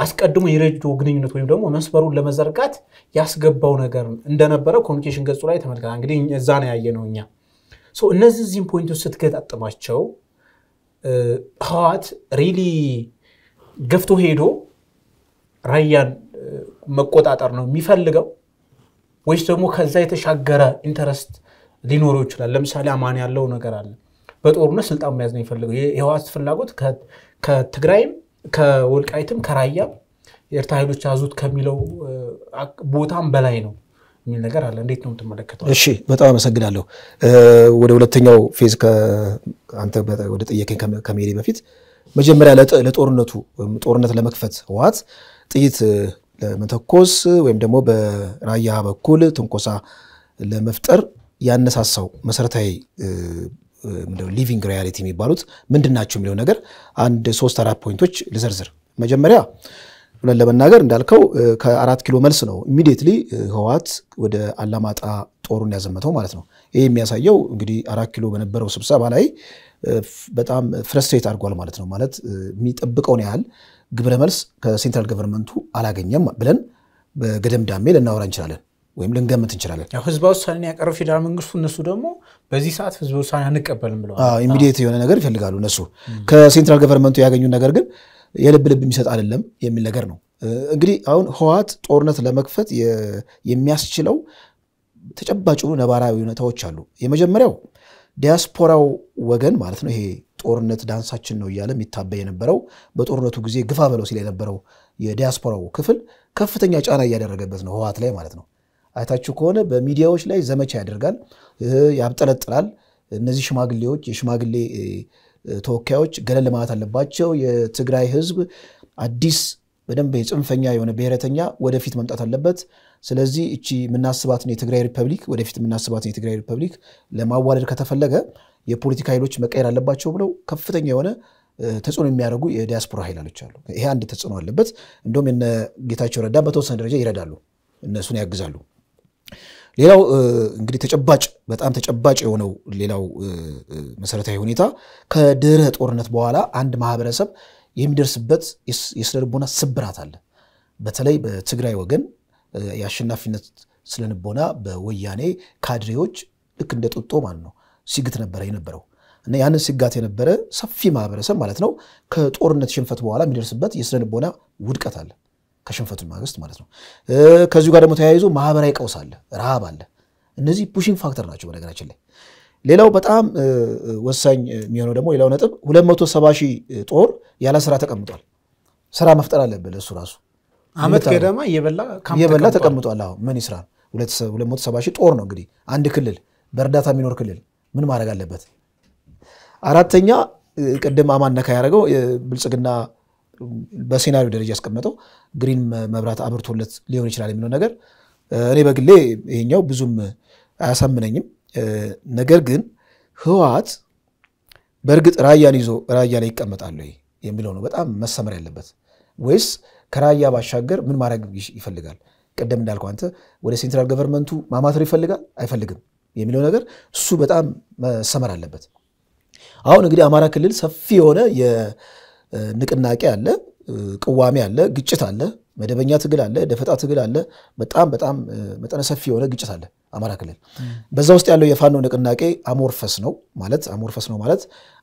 አስቀድሞ የረጅቶ ግንኙነት ወይም ደግሞ መስመሩን ለመዘርጋት ያስገባው ነገር እንደነበረ ኮሚኒኬሽን ገጹ ላይ ተመልክተናል። እንግዲህ እዛ ነው ያየነው እኛ እነዚህ እዚህም ፖይንቶች ስትገጣጥማቸው ህዋት ሪሊ ገፍቶ ሄዶ ራያን መቆጣጠር ነው የሚፈልገው ወይስ ደግሞ ከዛ የተሻገረ ኢንተረስት ሊኖረው ይችላል። ለምሳሌ አማን ያለው ነገር አለ። በጦርነት ስልጣን መያዝ ነው የሚፈልገው። የህወሓት ፍላጎት ከትግራይም ከወልቃይትም ከራያም የኤርትራ ኃይሎች ያዙት ከሚለው ቦታም በላይ ነው የሚል ነገር አለ። እንዴት ነው የምትመለከተው? እሺ፣ በጣም አመሰግናለሁ። ወደ ሁለተኛው ፌዝ አንተ ወደ ጥያቄን ከመሄዴ በፊት መጀመሪያ ለጦርነቱ ጦርነት ለመክፈት ህወሓት ጥይት ለመተኮስ ወይም ደግሞ በራያ በኩል ትንኮሳ ለመፍጠር ያነሳሳው መሰረታዊ ሊቪንግ ሪያሊቲ የሚባሉት ምንድን ናቸው የሚለው ነገር አንድ ሶስት አራት ፖይንቶች ልዘርዝር። መጀመሪያ ብለን ለመናገር እንዳልከው ከአራት ኪሎ መልስ ነው ኢሚዲየትሊ ህወሓት ወደ አላማጣ ጦሩን ያዘመተው ማለት ነው። ይህ የሚያሳየው እንግዲህ አራት ኪሎ በነበረው ስብሰባ ላይ በጣም ፍረስትሬት አድርጓል ማለት ነው። ማለት የሚጠብቀውን ያህል ግብረ መልስ ከሴንትራል ገቨርንመንቱ አላገኘም ብለን በገደምዳሜ ልናወራ እንችላለን ወይም ልንገምት እንችላለን። ህዝበ ውሳኔ ያቀረብ ፌዴራል መንግስቱ እነሱ ደግሞ በዚህ ሰዓት ህዝበ ውሳኔ አንቀበልም ብለዋል። ኢሚዲየት የሆነ ነገር ይፈልጋሉ እነሱ ከሴንትራል ገቨርንመንቱ ያገኙ ነገር ግን የልብ ልብ የሚሰጥ አይደለም የሚል ነገር ነው። እንግዲህ አሁን ህወሓት ጦርነት ለመክፈት የሚያስችለው ተጨባጭ ነባራዊ ሁኔታዎች አሉ። የመጀመሪያው ዲያስፖራው ወገን ማለት ነው ይሄ ጦርነት ዳንሳችን ነው እያለ የሚታበይ የነበረው በጦርነቱ ጊዜ ግፋ በለው ሲል የነበረው የዲያስፖራው ክፍል ከፍተኛ ጫና እያደረገበት ነው ህወሓት ላይ ማለት ነው። አይታችሁ ከሆነ በሚዲያዎች ላይ ዘመቻ ያደርጋል፣ ያብጠለጥላል። እነዚህ ሽማግሌዎች የሽማግሌ ተወካዮች ገለል ማለት አለባቸው፣ የትግራይ ህዝብ አዲስ በደንብ የጽንፈኛ የሆነ ብሔረተኛ ወደፊት መምጣት አለበት። ስለዚህ እቺ የምናስባትን የትግራይ ሪፐብሊክ ወደፊት የምናስባትን የትግራይ ሪፐብሊክ ለማዋለድ ከተፈለገ የፖለቲካ ኃይሎች መቀየር አለባቸው ብለው ከፍተኛ የሆነ ተጽዕኖ የሚያደርጉ የዲያስፖራ ኃይላሎች አሉ። ይሄ አንድ ተጽዕኖ አለበት። እንደውም የነ ጌታቸው ረዳ በተወሰነ ደረጃ ይረዳሉ፣ እነሱን ያግዛሉ። ሌላው እንግዲህ ተጨባጭ በጣም ተጨባጭ የሆነው ሌላው መሰረታዊ ሁኔታ ከድህረ ጦርነት በኋላ አንድ ማህበረሰብ የሚደርስበት ልቦና ስብራት አለ። በተለይ በትግራይ ወገን የአሸናፊነት ስለልቦና በወያኔ ካድሬዎች ልክ እንደ ጡጦ ማለት ነው ሲግት ነበረ የነበረው እና ያንን ስጋት የነበረ ሰፊ ማህበረሰብ ማለት ነው ከጦርነት ሽንፈት በኋላ የሚደርስበት ልቦና ውድቀት አለ። ከሽንፈቱን ማግስት ማለት ነው። ከዚሁ ጋር ደግሞ ተያይዞ ማህበራዊ ቀውስ አለ፣ ረሃብ አለ። እነዚህ ፑሽንግ ፋክተር ናቸው በነገራችን ላይ ሌላው በጣም ወሳኝ የሚሆነው ደግሞ ሌላው ነጥብ 270 ሺህ ጦር ያለ ስራ ተቀምጧል። ስራ መፍጠር አለበት እሱ ራሱ አመት ገደማ እየበላ ተቀምጧል። አሁን ምን ይስራ? 270 ሺህ ጦር ነው እንግዲህ አንድ ክልል በእርዳታ የሚኖር ክልል ምን ማድረግ አለበት? አራተኛ ቅድም አማነካ ያደረገው ብልጽግና በሴናሪዮ ደረጃ ያስቀመጠው ግሪን መብራት አብርቶለት ሊሆን ይችላል የሚለው ነገር እኔ በግሌ ይሄኛው ብዙም አያሳምነኝም። ነገር ግን ህወሓት በእርግጥ ራያን ይዞ ራያ ላይ ይቀመጣሉ ወይ የሚለው ነው በጣም መሰመር ያለበት። ወይስ ከራያ ባሻገር ምን ማድረግ ይፈልጋል? ቅደም እንዳልኩ አንተ ወደ ሴንትራል ገቨርንመንቱ ማማተር ይፈልጋል አይፈልግም የሚለው ነገር እሱ በጣም መሰመር አለበት። አሁን እንግዲህ አማራ ክልል ሰፊ የሆነ ንቅናቄ አለ። ቅዋሜ አለ፣ ግጭት አለ፣ መደበኛ ትግል አለ፣ ደፈጣ ትግል አለ። በጣም በጣም መጠነ ሰፊ የሆነ ግጭት አለ አማራ ክልል። በዛ ውስጥ ያለው የፋኖ ንቅናቄ አሞርፈስ ነው ማለት አሞርፈስ ነው ማለት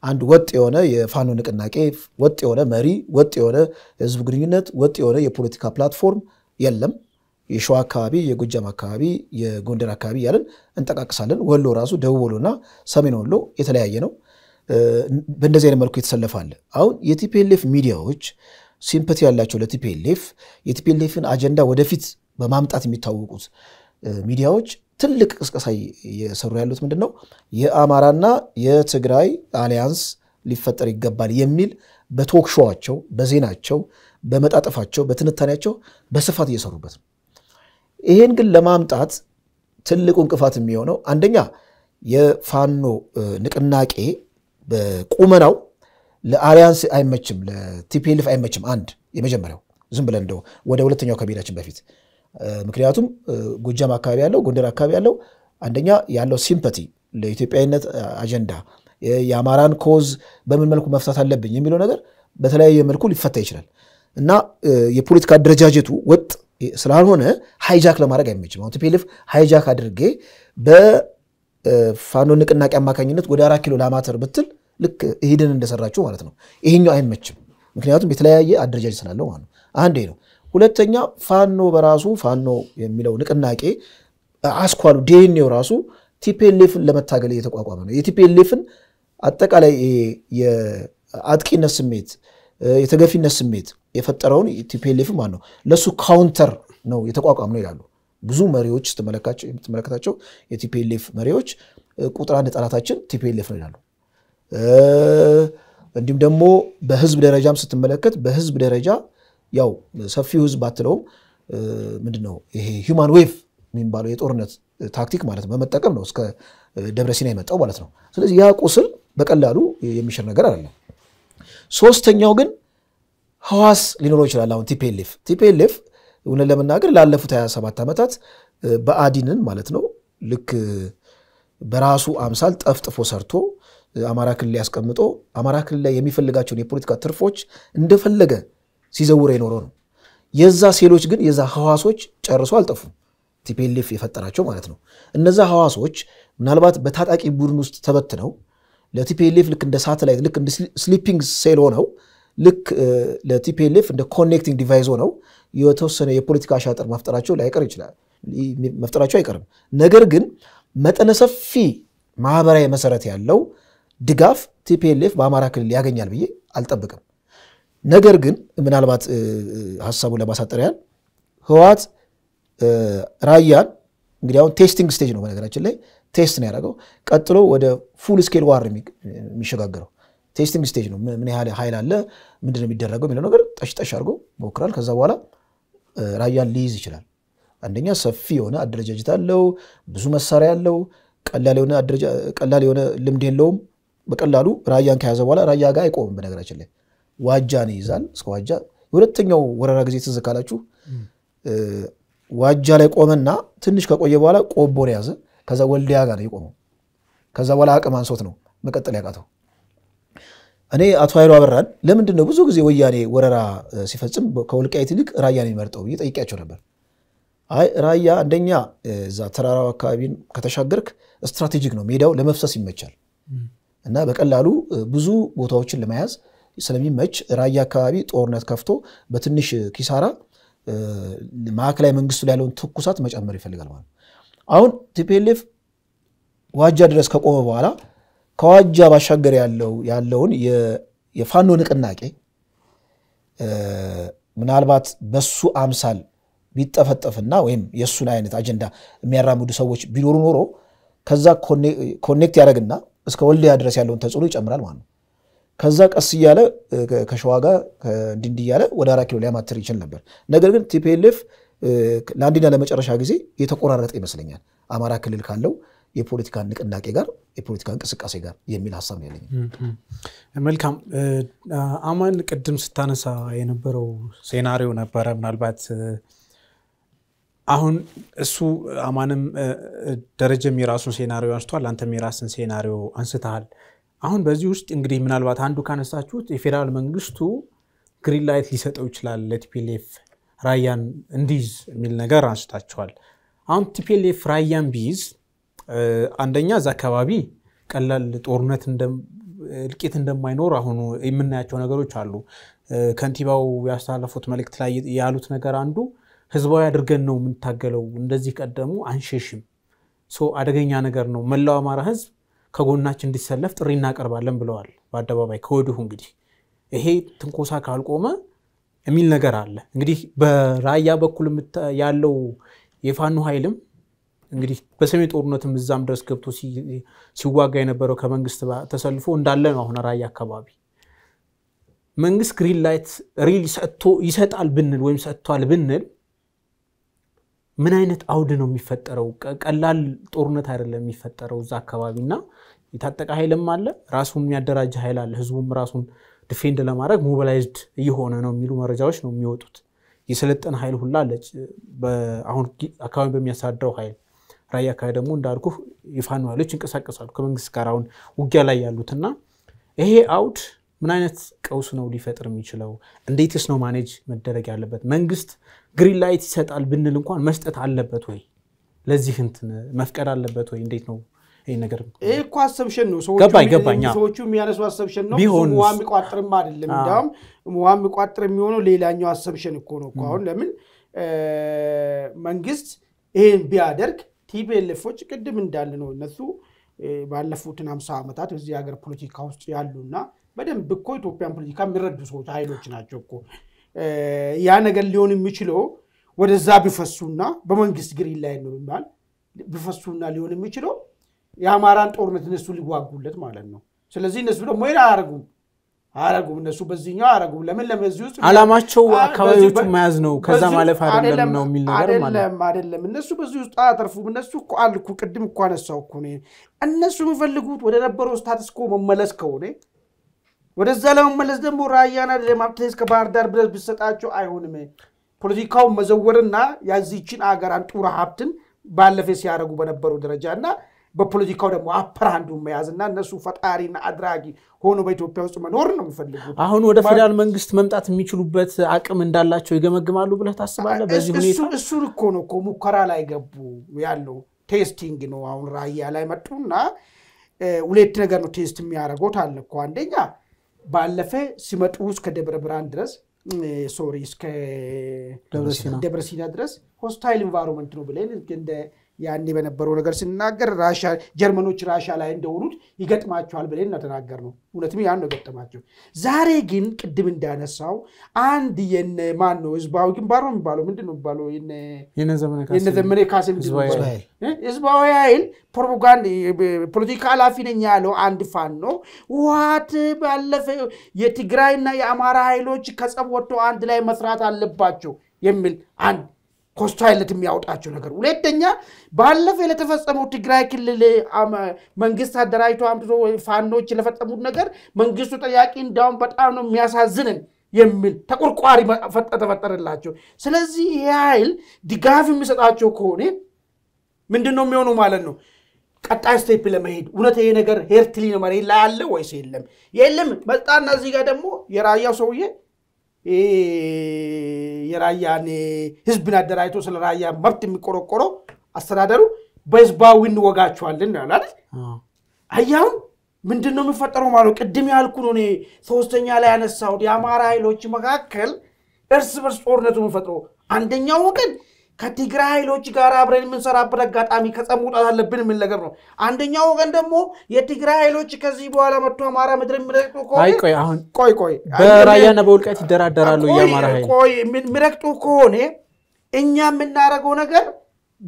አንድ ወጥ የሆነ የፋኖ ንቅናቄ፣ ወጥ የሆነ መሪ፣ ወጥ የሆነ የህዝብ ግንኙነት፣ ወጥ የሆነ የፖለቲካ ፕላትፎርም የለም። የሸዋ አካባቢ፣ የጎጃም አካባቢ፣ የጎንደር አካባቢ እያለን እንጠቃቅሳለን። ወሎ ራሱ ደቡብ ወሎና ሰሜን ወሎ የተለያየ ነው። በእንደዚህ አይነት መልኩ የተሰለፈ አለ። አሁን የቲፒኤልኤፍ ሚዲያዎች ሲምፐቲ ያላቸው ለቲፒኤልኤፍ የቲፒኤልኤፍን አጀንዳ ወደፊት በማምጣት የሚታወቁት ሚዲያዎች ትልቅ ቅስቀሳ እየሰሩ ያሉት ምንድን ነው? የአማራና የትግራይ አሊያንስ ሊፈጠር ይገባል የሚል በቶክሾዋቸው በዜናቸው፣ በመጣጠፋቸው፣ በትንታኔያቸው በስፋት እየሰሩበት ነው። ይሄን ግን ለማምጣት ትልቁ እንቅፋት የሚሆነው አንደኛ የፋኖ ንቅናቄ በቁመናው ለአሊያንስ አይመችም፣ ለቲፒኤልፍ አይመችም። አንድ የመጀመሪያው ዝም ብለን እንደው ወደ ሁለተኛው ከመሄዳችን በፊት ምክንያቱም ጎጃም አካባቢ ያለው ጎንደር አካባቢ ያለው አንደኛ ያለው ሲምፐቲ ለኢትዮጵያዊነት አጀንዳ የአማራን ኮዝ በምን መልኩ መፍታት አለብኝ የሚለው ነገር በተለያየ መልኩ ሊፈታ ይችላል እና የፖለቲካ አደረጃጀቱ ወጥ ስላልሆነ ሃይጃክ ለማድረግ አይመችም። አሁን ቲፒኤልፍ ሃይጃክ አድርጌ በፋኖ ንቅናቄ አማካኝነት ወደ አራት ኪሎ ላማተር ብትል ልክ ሄደን እንደሰራችሁ ማለት ነው። ይሄኛው አይመችም፣ ምክንያቱም የተለያየ አደረጃጅ ስላለው ማለት ነው። አንዴ ነው። ሁለተኛ ፋኖ በራሱ ፋኖ የሚለው ንቅናቄ አስኳሉ ዲኤንኤው ራሱ ቲፒኤልኤፍን ለመታገል እየተቋቋመ ነው። የቲፒኤልኤፍን አጠቃላይ የአጥቂነት ስሜት፣ የተገፊነት ስሜት የፈጠረውን ቲፒኤልኤፍ ማለት ነው ለእሱ ካውንተር ነው የተቋቋም ነው ይላሉ ብዙ መሪዎች የምትመለከታቸው የቲፒኤልኤፍ መሪዎች ቁጥር አንድ ጠላታችን ቲፒኤልኤፍ ነው ይላሉ። እንዲሁም ደግሞ በህዝብ ደረጃም ስትመለከት በህዝብ ደረጃ ያው ሰፊው ህዝብ ባትለውም ምንድን ነው ይሄ ሂውማን ዌቭ የሚባለው የጦርነት ታክቲክ ማለት ነው በመጠቀም ነው እስከ ደብረ ሲና የመጣው ማለት ነው። ስለዚህ ያ ቁስል በቀላሉ የሚሽር ነገር አይደለም። ሶስተኛው ግን ሐዋስ ሊኖረው ይችላል። አሁን ቲፒኤልኤፍ ቲፒኤልኤፍ እውነት ለመናገር ላለፉት 27 ዓመታት በአዲንን ማለት ነው ልክ በራሱ አምሳል ጠፍጥፎ ሰርቶ አማራ ክልል ያስቀምጦ አማራ ክልል ላይ የሚፈልጋቸውን የፖለቲካ ትርፎች እንደፈለገ ሲዘውር የኖረው ነው። የዛ ሴሎች ግን የዛ ህዋሶች ጨርሶ አልጠፉ። ቲፒኤልኤፍ የፈጠራቸው ማለት ነው። እነዛ ህዋሶች ምናልባት በታጣቂ ቡድን ውስጥ ተበትነው ለቲፒኤልኤፍ ልክ እንደ ሳተላይት ልክ እንደ ስሊፒንግ ሴል ሆነው ልክ ለቲፒኤልኤፍ እንደ ኮኔክቲንግ ዲቫይስ ሆነው የተወሰነ የፖለቲካ አሻጥር መፍጠራቸው ላይቀር ይችላል መፍጠራቸው አይቀርም። ነገር ግን መጠነ ሰፊ ማህበራዊ መሰረት ያለው ድጋፍ ቲፒኤልኤፍ በአማራ ክልል ያገኛል ብዬ አልጠብቅም። ነገር ግን ምናልባት ሀሳቡን ለማሳጠር ያህል ህወሓት ራያን እንግዲህ አሁን ቴስቲንግ ስቴጅ ነው፣ በነገራችን ላይ ቴስት ነው ያደረገው። ቀጥሎ ወደ ፉል ስኬል ዋር የሚሸጋገረው ቴስቲንግ ስቴጅ ነው። ምን ያህል ኃይል አለ፣ ምንድነው የሚደረገው የሚለው ነገር ጠሽጠሽ አድርጎ ይሞክራል። ከዛ በኋላ ራያን ሊይዝ ይችላል። አንደኛ ሰፊ የሆነ አደረጃጀት አለው፣ ብዙ መሳሪያ አለው። ቀላል የሆነ ልምድ የለውም። በቀላሉ ራያን ከያዘ በኋላ ራያ ጋር አይቆምም። በነገራችን ላይ ዋጃን ይይዛል እስከ ዋጃ። የሁለተኛው ወረራ ጊዜ ትዝ ካላችሁ ዋጃ ላይ ቆመና ትንሽ ከቆየ በኋላ ቆቦን የያዘ ከዛ ወልዲያ ጋር ነው የቆመው። ከዛ በኋላ አቅም አንሶት ነው መቀጠል ያቃተው። እኔ አቶ ኃይሉ አበራን ለምንድን ነው ብዙ ጊዜ ወያኔ ወረራ ሲፈጽም ከወልቃይት ይልቅ ራያን የሚመርጠው ብዬ ጠይቄያቸው ነበር። አይ ራያ አንደኛ እዛ ተራራው አካባቢን ከተሻገርክ ስትራቴጂክ ነው፣ ሜዳው ለመፍሰስ ይመቻል። እና በቀላሉ ብዙ ቦታዎችን ለመያዝ ስለሚመች ራያ አካባቢ ጦርነት ከፍቶ በትንሽ ኪሳራ ማዕከላዊ መንግስቱ ላይ ያለውን ትኩሳት መጨመር ይፈልጋል ማለት ነው። አሁን ቲፒኤልኤፍ ዋጃ ድረስ ከቆመ በኋላ ከዋጃ ባሻገር ያለውን የፋኖ ንቅናቄ ምናልባት በሱ አምሳል ቢጠፈጠፍና ወይም የእሱን አይነት አጀንዳ የሚያራምዱ ሰዎች ቢኖሩ ኖሮ ከዛ ኮኔክት ያደረግና እስከ ወልዲያ ድረስ ያለውን ተጽዕኖ ይጨምራል ማለት ነው። ከዛ ቀስ እያለ ከሸዋ ጋር እንዲንድ እያለ ወደ አራት ኪሎ ሊያማትር ይችል ነበር። ነገር ግን ቲፒኤልኤፍ ለአንድና ለመጨረሻ ጊዜ የተቆራረጠ ይመስለኛል አማራ ክልል ካለው የፖለቲካ ንቅናቄ ጋር የፖለቲካ እንቅስቃሴ ጋር የሚል ሀሳብ ያለኝ። መልካም አማን፣ ቅድም ስታነሳ የነበረው ሴናሪዮ ነበረ ምናልባት አሁን እሱ አማንም ደረጀም የራሱን ሴናሪዮ አንስቷል፣ አንተም የራስን ሴናሪዮ አንስተሃል። አሁን በዚህ ውስጥ እንግዲህ ምናልባት አንዱ ካነሳችሁት የፌዴራል መንግስቱ ግሪን ላይት ሊሰጠው ይችላል ለቲፒኤልኤፍ ራያን እንዲይዝ የሚል ነገር አንስታችኋል። አሁን ቲፒኤልኤፍ ራያን ቢይዝ አንደኛ እዛ አካባቢ ቀላል ጦርነት እልቂት እንደማይኖር አሁኑ የምናያቸው ነገሮች አሉ። ከንቲባው ያስተላለፉት መልእክት ላይ ያሉት ነገር አንዱ ህዝባዊ አድርገን ነው የምንታገለው። እንደዚህ ቀደሙ አንሸሽም። አደገኛ ነገር ነው። መላው አማራ ህዝብ ከጎናችን እንዲሰለፍ ጥሪ እናቀርባለን ብለዋል በአደባባይ ከወዲሁ። እንግዲህ ይሄ ትንኮሳ ካልቆመ የሚል ነገር አለ። እንግዲህ በራያ በኩል ያለው የፋኖ ኃይልም እንግዲህ በሰሜን ጦርነትም እዛም ድረስ ገብቶ ሲዋጋ የነበረው ከመንግስት ተሰልፎ እንዳለ ነው አሁን ራያ አካባቢ። መንግስት ግሪን ላይት ሪል ይሰጣል ብንል ወይም ሰጥቷል ብንል ምን አይነት አውድ ነው የሚፈጠረው? ቀላል ጦርነት አይደለም የሚፈጠረው እዛ አካባቢ እና የታጠቀ ኃይልም አለ፣ ራሱን የሚያደራጅ ኃይል አለ። ህዝቡም ራሱን ዲፌንድ ለማድረግ ሞቢላይዝድ እየሆነ ነው የሚሉ መረጃዎች ነው የሚወጡት። የሰለጠነ ኃይል ሁላ አለ አሁን አካባቢ በሚያሳድረው ኃይል ራያ አካባቢ ደግሞ እንዳልኩ የፋኖ ኃይሎች ይንቀሳቀሳሉ ከመንግስት ጋር አሁን ውጊያ ላይ ያሉትና ይሄ አውድ ምን አይነት ቀውስ ነው ሊፈጥር የሚችለው? እንዴትስ ነው ማኔጅ መደረግ ያለበት? መንግስት ግሪን ላይት ይሰጣል ብንል እንኳን መስጠት አለበት ወይ? ለዚህ እንትን መፍቀድ አለበት ወይ? እንዴት ነው ይህ ነገር? ይህ እኮ አሰብሽን ነው። ገባኝ ገባኝ። ሰዎቹ የሚያነሱ አሰብሽን ነው። ቢሆን ውሃ የሚቋጥርም አይደለም። እንዲያውም ውሃ የሚቋጥር የሚሆነው ሌላኛው አሰብሽን እኮ ነው እኮ አሁን ለምን መንግስት ይህን ቢያደርግ ቲፒልፎች ቅድም እንዳለ ነው እነሱ ባለፉትን አምሳ ዓመታት እዚህ ሀገር ፖለቲካ ውስጥ ያሉና በደንብ እኮ ኢትዮጵያን ፖለቲካ የሚረዱ ሰዎች ሀይሎች ናቸው እኮ ያ ነገር ሊሆን የሚችለው ወደዛ ቢፈሱና በመንግስት ግሪን ላይ ነው የሚባል ቢፈሱና ሊሆን የሚችለው የአማራን ጦርነት እነሱ ሊዋጉለት ማለት ነው። ስለዚህ እነሱ ደግሞ ይሄን አያረጉም አያረጉም እነሱ በዚህኛው አያረጉም። ለምን ለዚህ ውስጥ አላማቸው አካባቢዎቹ መያዝ ነው፣ ከዛ ማለፍ አይደለም ነው የሚል ነገር አይደለም አይደለም። እነሱ በዚህ ውስጥ አያተርፉም። እነሱ እኮ አልኩ ቅድም እኮ አነሳው እኮ እነሱ የሚፈልጉት ወደ ነበረው ስታትስኮ መመለስ ከሆነ ወደዛ ለመመለስ ደግሞ ራያና ማርቴዝ ከባህር ዳር ድረስ ብሰጣቸው አይሆንም። ፖለቲካው መዘወርና ያዚችን አገር አንጡራ ሀብትን ባለፈ ሲያደረጉ በነበሩ ደረጃ እና በፖለቲካው ደግሞ አፐራንዱ መያዝ እና እነሱ ፈጣሪና አድራጊ ሆኖ በኢትዮጵያ ውስጥ መኖር ነው የሚፈልጉ። አሁን ወደ ፌዴራል መንግስት መምጣት የሚችሉበት አቅም እንዳላቸው ይገመግማሉ ብለህ ታስባለህ? በዚህ ሁኔታ እሱን እኮ ነው እኮ ሙከራ ላይ ገቡ ያለው ቴስቲንግ ነው። አሁን ራያ ላይ መጡና ሁለት ነገር ነው ቴስት የሚያደርጉት አለ እኮ አንደኛ ባለፈ ሲመጡ እስከ ደብረ ብርሃን ድረስ ሶሪ እስከ ደብረሲና ድረስ ሆስታይል ኢንቫይሮንመንት ነው ብለን እንደ ያኔ በነበረው ነገር ስናገር ጀርመኖች ራሻ ላይ እንደሆኑት ይገጥማቸዋል ብለን እናተናገር ነው። እውነትም ያን ነው የገጠማቸው። ዛሬ ግን ቅድም እንዳነሳው አንድ የነ ማን ነው ህዝባዊ ግንባር ነው የሚባለው ምንድን ነው የሚባለው የነ ዘመነ ካሴ ህዝባዊ ኃይል ፕሮፓጋንዳ ፖለቲካ ኃላፊ ነኝ ያለው አንድ ፋን ነው። ውሃት ባለፈ የትግራይና የአማራ ኃይሎች ከጸብ ወጥቶ አንድ ላይ መስራት አለባቸው የሚል አንድ ኮስታ አይነት የሚያወጣቸው ነገር። ሁለተኛ ባለፈ ለተፈጸመው ትግራይ ክልል መንግስት አደራጅቶ አምጥቶ ፋኖች ለፈጸሙት ነገር መንግስቱ ጠያቂ እንዳውም በጣም ነው የሚያሳዝንን የሚል ተቆርቋሪ ተፈጠረላቸው። ስለዚህ ይህ ኃይል ድጋፍ የሚሰጣቸው ከሆነ ምንድን ነው የሚሆኑ ማለት ነው? ቀጣይ ስቴፕ ለመሄድ እውነት ይሄ ነገር ሄርትሊ መሬት ላይ አለ ወይስ የለም? የለም። መጣና እዚህ ጋር ደግሞ የራያው ሰውዬ የራያን ህዝብን አደራጅቶ ስለ ራያ መብት የሚቆረቆረው አስተዳደሩ በህዝባዊ እንወጋቸዋለን ያላል። አያሁን ምንድን ነው የሚፈጠረው? ማለት ቅድም ያልኩ ነው እኔ ሶስተኛ ላይ ያነሳሁት የአማራ ኃይሎች መካከል እርስ በርስ ጦርነቱ የሚፈጥረው አንደኛው ወገን ከትግራይ ኃይሎች ጋር አብረን የምንሰራበት አጋጣሚ ከጸብ መውጣት አለብን የሚል ነገር ነው። አንደኛው ወገን ደግሞ የትግራይ ኃይሎች ከዚህ በኋላ መጥቶ አማራ ምድር የሚረግጡ ቆይ ቆይ በራያና በውልቃይት ይደራደራሉ። የአማራ ኃይል ቆይ የሚረግጡ ከሆነ እኛ የምናደርገው ነገር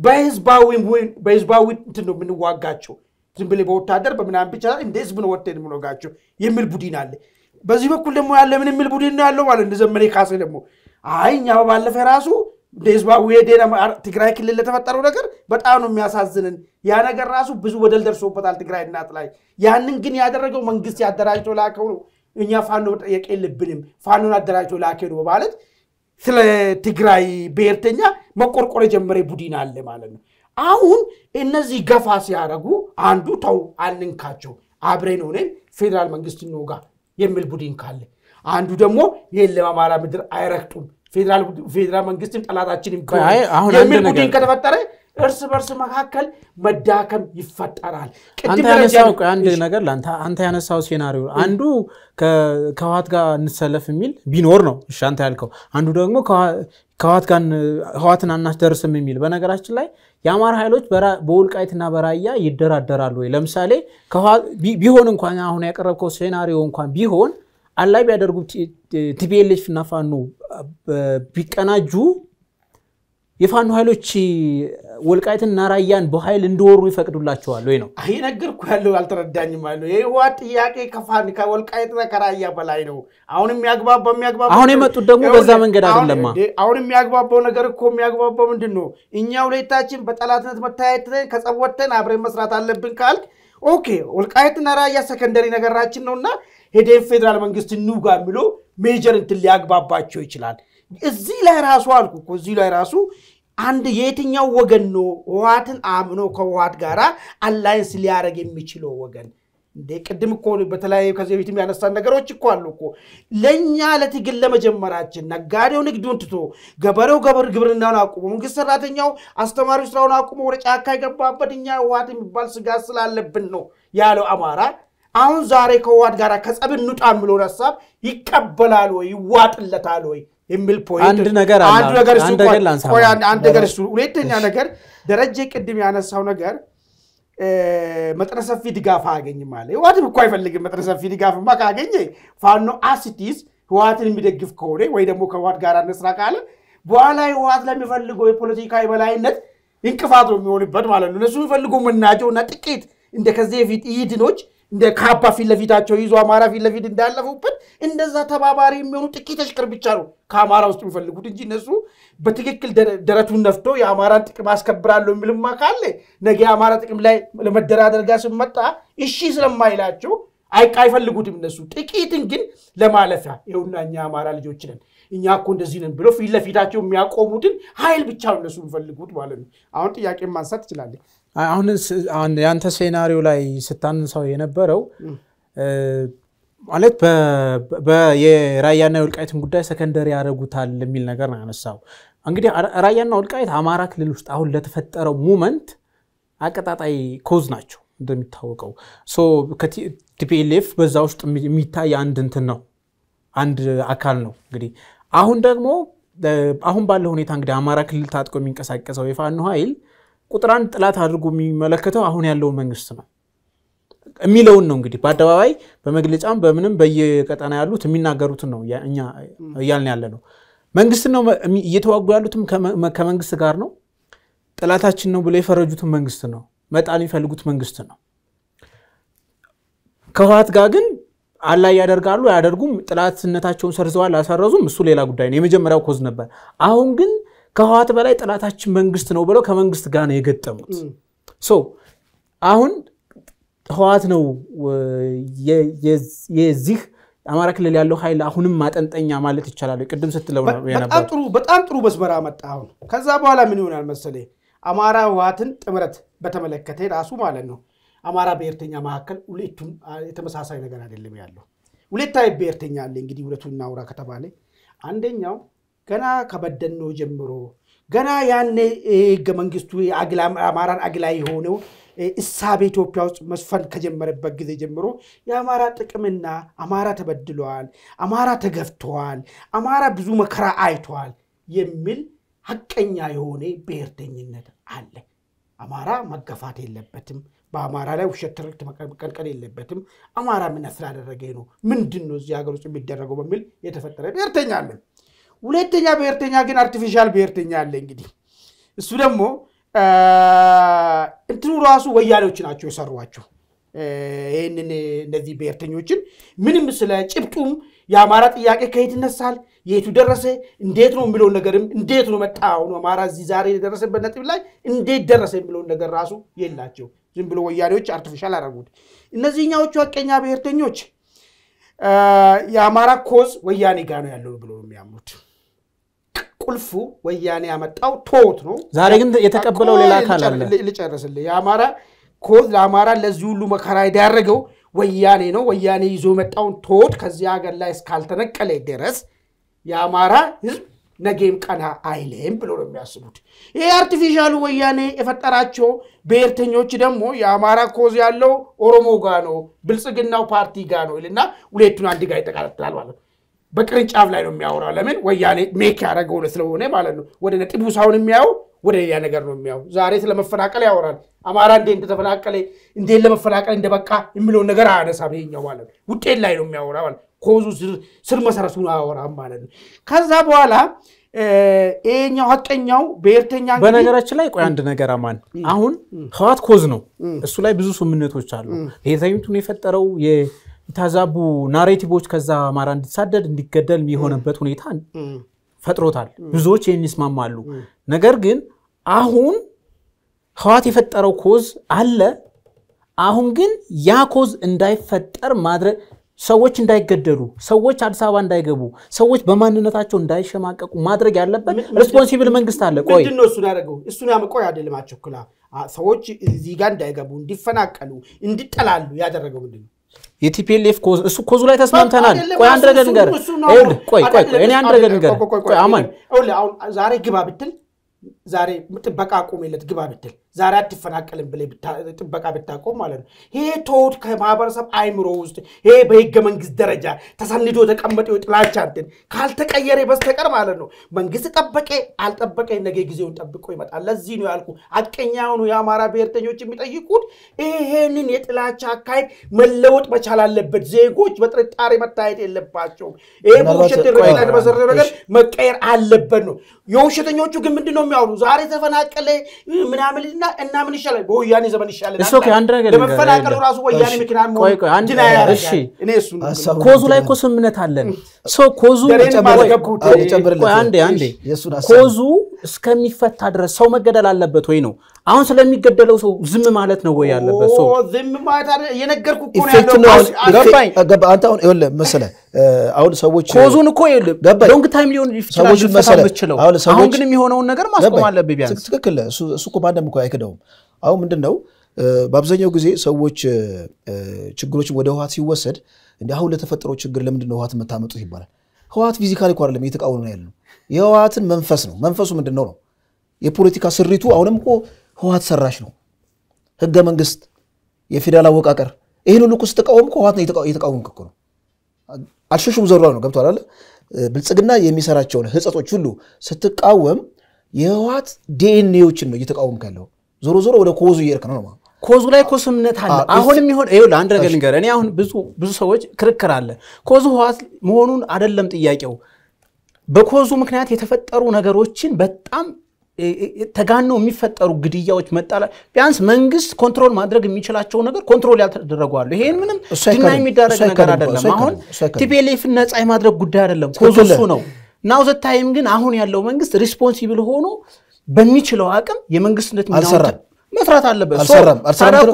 በህዝባዊ በህዝባዊ እንትን ነው የምንዋጋቸው። ዝም ብለህ በወታደር በምናምን ብቻ እንደ ህዝብ ነው ወጥተን የምንወጋቸው የሚል ቡድን አለ። በዚህ በኩል ደግሞ ያለ ምን የሚል ቡድን ነው ያለው ማለት እንደ ዘመኔ ካሴ ደግሞ አይ እኛ በባለፈ ራሱ ህዝባዊ ትግራይ ክልል ለተፈጠረው ነገር በጣም ነው የሚያሳዝንን። ያ ነገር ራሱ ብዙ በደል ደርሶበታል ትግራይ እናት ላይ። ያንን ግን ያደረገው መንግስት ያደራጅቶ ላከው ነው። እኛ ፋኖ መጠየቅ የለብንም ፋኖን አደራጅቶ ላከ ነው ማለት ስለ ትግራይ ብሔርተኛ መቆርቆር የጀመረ ቡድን አለ ማለት ነው። አሁን እነዚህ ገፋ ሲያደረጉ አንዱ ተው አንንካቸው፣ አብረን ሆነን ፌዴራል መንግስት እንወጋ የሚል ቡድን ካለ አንዱ ደግሞ ይህን ለአማራ ምድር አይረግጡም ፌዴራል መንግስትም ጠላታችን የሚል ቡድን ከተፈጠረ እርስ በርስ መካከል መዳከም ይፈጠራል። አንድ ነገር አንተ ያነሳው ሴናሪዮ አንዱ ከህዋት ጋር እንሰለፍ የሚል ቢኖር ነው እሺ፣ አንተ ያልከው አንዱ ደግሞ ከህዋት ጋር ህዋትን አናስደርስም የሚል በነገራችን ላይ የአማራ ኃይሎች በወልቃይትና በራያ ይደራደራሉ ወይ? ለምሳሌ ቢሆን እንኳን አሁን ያቀረብከው ሴናሪዮ እንኳን ቢሆን አላይ ቢያደርጉ ቲፒኤልኤፍ እና ፋኖ ቢቀናጁ የፋኖ ኃይሎች ወልቃይትና ራያን በኃይል እንዲወሩ ይፈቅዱላቸዋል ወይ ነው? ይህ ነገርኩ ያለው አልተረዳኝም አለ። ነው። የህወሓት ጥያቄ ከፋን ከወልቃይትና ከራያ በላይ ነው። አሁን የሚያግባባው የሚያግባባ አሁን የመጡት ደግሞ በዛ መንገድ አይደለማ። አሁን የሚያግባባው ነገር እኮ የሚያግባባው ምንድን ነው? እኛ ሁለታችን በጠላትነት መታየትን ከጸወተን ወጥተን አብረን መስራት አለብን ካልክ ኦኬ፣ ወልቃይትና ራያ ሰከንደሪ ነገራችን ነውና ሄደን ፌዴራል መንግስት እንውጋ የሚለው ሜጀር እንትን ሊያግባባቸው ይችላል። እዚህ ላይ ራሱ አልኩ እኮ እዚህ ላይ ራሱ አንድ የትኛው ወገን ነው ህዋትን አምኖ ከህዋት ጋራ አላይንስ ሊያደረግ የሚችለው ወገን? እንደ ቅድም እኮ በተለያዩ ከዚህ በፊትም ያነሳን ነገሮች እኮ አሉ እኮ ለእኛ ለትግል ለመጀመራችን ነጋዴው ንግዱን ትቶ ገበሬው ገበር ግብርናውን አቁሞ መንግስት ሰራተኛው አስተማሪው ስራውን አቁሞ ወደ ጫካ የገባበት እኛ ህወሓት የሚባል ስጋት ስላለብን ነው ያለው አማራ አሁን ዛሬ ከዋድ ጋር ከጸብ እንውጣ የሚለውን ሀሳብ ይቀበላል ወይ ይዋጥለታል ወይ የሚል ፖይንት ነገር አንድ ነገር አንድ ነገር እሱ ሁለተኛ ነገር ደረጀ ቅድም ያነሳው ነገር መጠነ ሰፊ ድጋፍ አያገኝም አለ። ህወሓትም እኮ አይፈልግም። መጠነ ሰፊ ድጋፍማ ካገኘ ፋኖ አሲቲዝ ህወሓትን የሚደግፍ ከሆነ ወይ ደግሞ ከህወሓት ጋር እንስራ ካለ በኋላ ህወሓት ለሚፈልገው የፖለቲካ የበላይነት እንቅፋት ነው የሚሆንበት ማለት ነው። እነሱ የሚፈልገው መናጀውና ጥቂት እንደ ከዚህ የፊት ኢድኖች እንደ ካባ ፊት ለፊታቸው ይዞ አማራ ፊት ለፊት እንዳለፉበት እንደዛ ተባባሪ የሚሆኑ ጥቂት ቅር ብቻ ነው ከአማራ ውስጥ የሚፈልጉት እንጂ እነሱ በትክክል ደረቱን ነፍቶ የአማራን ጥቅም አስከብራለሁ የሚልማ ካለ ነገ የአማራ ጥቅም ላይ ለመደራደር ጋር ስመጣ እሺ ስለማይላቸው አይቃ አይፈልጉትም። እነሱ ጥቂትን ግን ለማለፊያ ይኸውና እኛ አማራ ልጆች ነን እኛ እኮ እንደዚህ ነን ብሎ ፊት ለፊታቸው የሚያቆሙትን ኃይል ብቻ እነሱ የሚፈልጉት ማለት ነው። አሁን ጥያቄ ማንሳት ትችላለን። አሁን ያንተ ሴናሪዮ ላይ ስታንሳው የነበረው ማለት የራያና የወልቃይትን ጉዳይ ሰከንደሪ ያደረጉታል የሚል ነገር ነው ያነሳው። እንግዲህ ራያና ወልቃይት አማራ ክልል ውስጥ አሁን ለተፈጠረው ሙመንት አቀጣጣይ ኮዝ ናቸው እንደሚታወቀው። ከቲፒኤልኤፍ በዛ ውስጥ የሚታይ አንድ እንትን ነው አንድ አካል ነው። እንግዲህ አሁን ደግሞ አሁን ባለው ሁኔታ እንግዲህ አማራ ክልል ታጥቆ የሚንቀሳቀሰው የፋኖ ኃይል ቁጥር አንድ ጥላት አድርጎ የሚመለከተው አሁን ያለውን መንግስት ነው የሚለውን ነው እንግዲህ በአደባባይ በመግለጫም በምንም በየቀጠና ያሉት የሚናገሩትን ነው እኛ እያልን ያለ ነው። መንግስት ነው እየተዋጉ ያሉትም ከመንግስት ጋር ነው። ጥላታችን ነው ብሎ የፈረጁትን መንግስት ነው መጣል የሚፈልጉት መንግስት ነው። ከህወሓት ጋር ግን አላይ ያደርጋሉ አያደርጉም፣ ጥላትነታቸውን ሰርዘዋል አላሰረዙም፣ እሱ ሌላ ጉዳይ ነው። የመጀመሪያው ኮዝ ነበር። አሁን ግን ከህዋት በላይ ጠላታችን መንግስት ነው ብለው ከመንግስት ጋር ነው የገጠሙት አሁን ህዋት ነው የዚህ አማራ ክልል ያለው ኃይል አሁንም ማጠንጠኛ ማለት ይቻላል። ቅድም ስትለው በጣም ጥሩ መስመራ መጣ። አሁን ከዛ በኋላ ምን ይሆናል መሰለህ አማራ ህዋትን ጥምረት በተመለከተ ራሱ ማለት ነው አማራ ብሔርተኛ መካከል ሁለቱም የተመሳሳይ ነገር አይደለም ያለው። ሁለት ብሔርተኛ አለ። እንግዲህ ሁለቱን እናውራ ከተባለ አንደኛው ገና ከበደኖ ጀምሮ ገና ያኔ ህገ መንግስቱ አማራን አግላ የሆነው እሳቤ ኢትዮጵያ ውስጥ መስፈን ከጀመረበት ጊዜ ጀምሮ የአማራ ጥቅምና አማራ ተበድለዋል፣ አማራ ተገፍተዋል፣ አማራ ብዙ መከራ አይተዋል የሚል ሀቀኛ የሆነ ብሔርተኝነት አለ። አማራ መገፋት የለበትም። በአማራ ላይ ውሸት ትርክት መቀልቀል የለበትም። አማራ ምን ስላደረገ ነው? ምንድን ነው እዚህ ሀገር ውስጥ የሚደረገው? በሚል የተፈጠረ ብሔርተኛ አለን። ሁለተኛ ብሔርተኛ ግን አርቲፊሻል ብሔርተኛ አለ። እንግዲህ እሱ ደግሞ እንትኑ ራሱ ወያኔዎች ናቸው የሰሯቸው። ይህንን እነዚህ ብሔርተኞችን ምንም ስለ ጭብጡም የአማራ ጥያቄ ከየት ይነሳል፣ የቱ ደረሰ፣ እንዴት ነው የሚለውን ነገርም እንዴት ነው መጣ ነው አማራ እዚህ ዛሬ የደረሰበት ነጥብ ላይ እንዴት ደረሰ የሚለውን ነገር ራሱ የላቸው። ዝም ብሎ ወያኔዎች አርቲፊሻል አደረጉት። እነዚህኛዎቹ አቀኛ ብሔርተኞች የአማራ ኮዝ ወያኔ ጋር ነው ያለው ብሎ የሚያምኑት ቁልፉ ወያኔ ያመጣው ቶት ነው። ዛሬ ግን የተቀበለው ሌላ አካል አለ። ልጨርስልህ። የአማራ ኮዝ ለአማራ ለዚህ ሁሉ መከራ የዳረገው ወያኔ ነው። ወያኔ ይዞ የመጣውን ቶት ከዚህ ሀገር ላይ እስካልተነቀለ ድረስ የአማራ ህዝብ ነገም ቀና አይልም ብሎ ነው የሚያስቡት። ይሄ አርቲፊሻሉ ወያኔ የፈጠራቸው ብሔርተኞች ደግሞ የአማራ ኮዝ ያለው ኦሮሞ ጋ ነው፣ ብልጽግናው ፓርቲ ጋ ነው ይልና ሁለቱን አንድ ጋ ይጠቃለጥላል ማለት ነው። በቅርንጫፍ ላይ ነው የሚያወራው። ለምን ወያኔ ሜክ ያደረገው ስለሆነ ማለት ነው። ወደ ነጥቡ ሳይሆን የሚያየው ወደ ሌላ ነገር ነው የሚያው። ዛሬ ስለመፈናቀል ያወራል። አማራ እንዴ እንደተፈናቀለ እንዴት ለመፈናቀል እንደበቃ የሚለውን ነገር አያነሳም። ይሄኛው ማለት ነው ውጤት ላይ ነው የሚያወራ ማለት ኮዙ ስር መሰረቱ አያወራም ማለት ነው። ከዛ በኋላ ይሄኛው ሀቀኛው ብሔርተኛ በነገራችን ላይ ቆይ አንድ ነገር አማን አሁን ህዋት ኮዝ ነው እሱ ላይ ብዙ ስምምነቶች አሉ። ብሔርተኝነቱን የፈጠረው የተዛቡ ናሬቲቮች ከዛ አማራ እንዲሳደድ እንዲገደል የሆነበት ሁኔታ ፈጥሮታል። ብዙዎች ይህን ይስማማሉ። ነገር ግን አሁን ህዋት የፈጠረው ኮዝ አለ። አሁን ግን ያ ኮዝ እንዳይፈጠር ማድረግ ሰዎች እንዳይገደሉ፣ ሰዎች አዲስ አበባ እንዳይገቡ፣ ሰዎች በማንነታቸው እንዳይሸማቀቁ ማድረግ ያለበት ሬስፖንሲብል መንግስት አለ። ቆይ ምንድን ነው እሱን ያደረገው? እሱን ያመቆይ አይደለም። አቸኩላ ሰዎች እዚህ ጋር እንዳይገቡ፣ እንዲፈናቀሉ፣ እንዲጠላሉ ያደረገው ምንድን ነው? የቲፒኤልኤፍ ኮዝ እሱ ኮዙ ላይ ተስማምተናል። ቆይ አንድ ነገር ንገር፣ ቆይ ቆይ ቆይ፣ እኔ አንድ ነገር ንገር፣ ቆይ አማን ዛሬ ግባ ብትል ዛሬ ጥበቃ አቁሜለት ግባ ብትል ዛሬ አትፈናቀልም ብለህ ጥበቃ ብታቆም ማለት ነው። ይሄ ተውት ከማህበረሰብ አይምሮ ውስጥ ይሄ በህገ መንግስት ደረጃ ተሰንዶ የተቀመጠው ጥላቻ እንትን ካልተቀየረ በስተቀር ማለት ነው መንግስት ጠበቀ አልጠበቀ ነገ ጊዜውን ጠብቆ ይመጣል። ለዚህ ነው ያልኩ አቀኛ የአማራ ብሔርተኞች የሚጠይቁት ይሄንን የጥላቻ አካሄድ መለወጥ መቻል አለበት። ዜጎች በጥርጣሬ መታየት የለባቸውም። ይሄ በውሸት መሰረ ነገር መቀየር አለበት ነው። የውሸተኞቹ ግን ምንድን ነው የሚያወሩ አሁን ዛሬ ተፈናቀለ ምናምንና እና ምን ይሻላል በወያኔ ዘመን ይሻላል። ይሻለንለመፈናቀሉ ራሱ ወያኔ ምክንያት ኮዙ ላይ እኮ ስምምነት አለን ኮዙ ኮዙ እስከሚፈታ ድረስ ሰው መገደል አለበት ወይ ነው አሁን ስለሚገደለው ሰው ዝም ማለት ነው ወይ ያለበት ሰው ዝም ማለት የነገርኩ ነው ያለው አንተ አሁን ሰዎች ኮዙን እኮ ሎንግ ታይም ሊሆን ይችላል የምችለው አሁን ግን የሚሆነውን ነገር ማስቆም አለብህ። ቢያንስ ትክክል። እሱ እኮ ማንም እኮ አይክደውም። አሁን ምንድን ነው በአብዛኛው ጊዜ ሰዎች ችግሮችን ወደ ህወሓት ሲወሰድ እንደ አሁን ለተፈጠረው ችግር ለምንድን ነው ህወሓት የምታመጡት ይባላል። ህወሓት ፊዚካሊ እኮ አይደለም እየተቃወሙ ነው ያለው፣ የህወሓትን መንፈስ ነው። መንፈሱ ምንድን ነው ነው የፖለቲካ ስሪቱ አሁንም እኮ ህወሓት ሰራሽ ነው። ህገ መንግስት፣ የፌዴራል አወቃቀር ይህን ሁሉ እኮ ስትቃወም ህወሓት ነው እየተቃወምክ እኮ ነው አልሸሹም ዘሯ ነው ገብቷል አለ ብልጽግና የሚሰራቸውን ህጸቶች ሁሉ ስትቃወም የህወሓት ዲኤንኤዎችን ነው እየተቃወም ካለው ዞሮ ዞሮ ወደ ኮዙ እየርክ ነው ነው ኮዙ ላይ እኮ ስምምነት አለ። አሁንም ይሆን ይኸውልህ፣ አንድ ነገር ልንገርህ። እኔ አሁን ብዙ ሰዎች ክርክር አለ። ኮዙ ህወሓት መሆኑን አደለም ጥያቄው። በኮዙ ምክንያት የተፈጠሩ ነገሮችን በጣም ተጋነው የሚፈጠሩ ግድያዎች፣ መጣላ ቢያንስ መንግስት ኮንትሮል ማድረግ የሚችላቸው ነገር ኮንትሮል ያልተደረጉ አሉ። ይሄን ምንም ድና የሚደረግ ነገር አይደለም። አሁን ቲፒኤልኤፍን ነፃ የማድረግ ጉዳይ አይደለም፣ ኮዙሱ ነው። ናው ዘ ታይም ግን አሁን ያለው መንግስት ሪስፖንሲብል ሆኖ በሚችለው አቅም የመንግስትነት ሚናውን መስራት አለበት።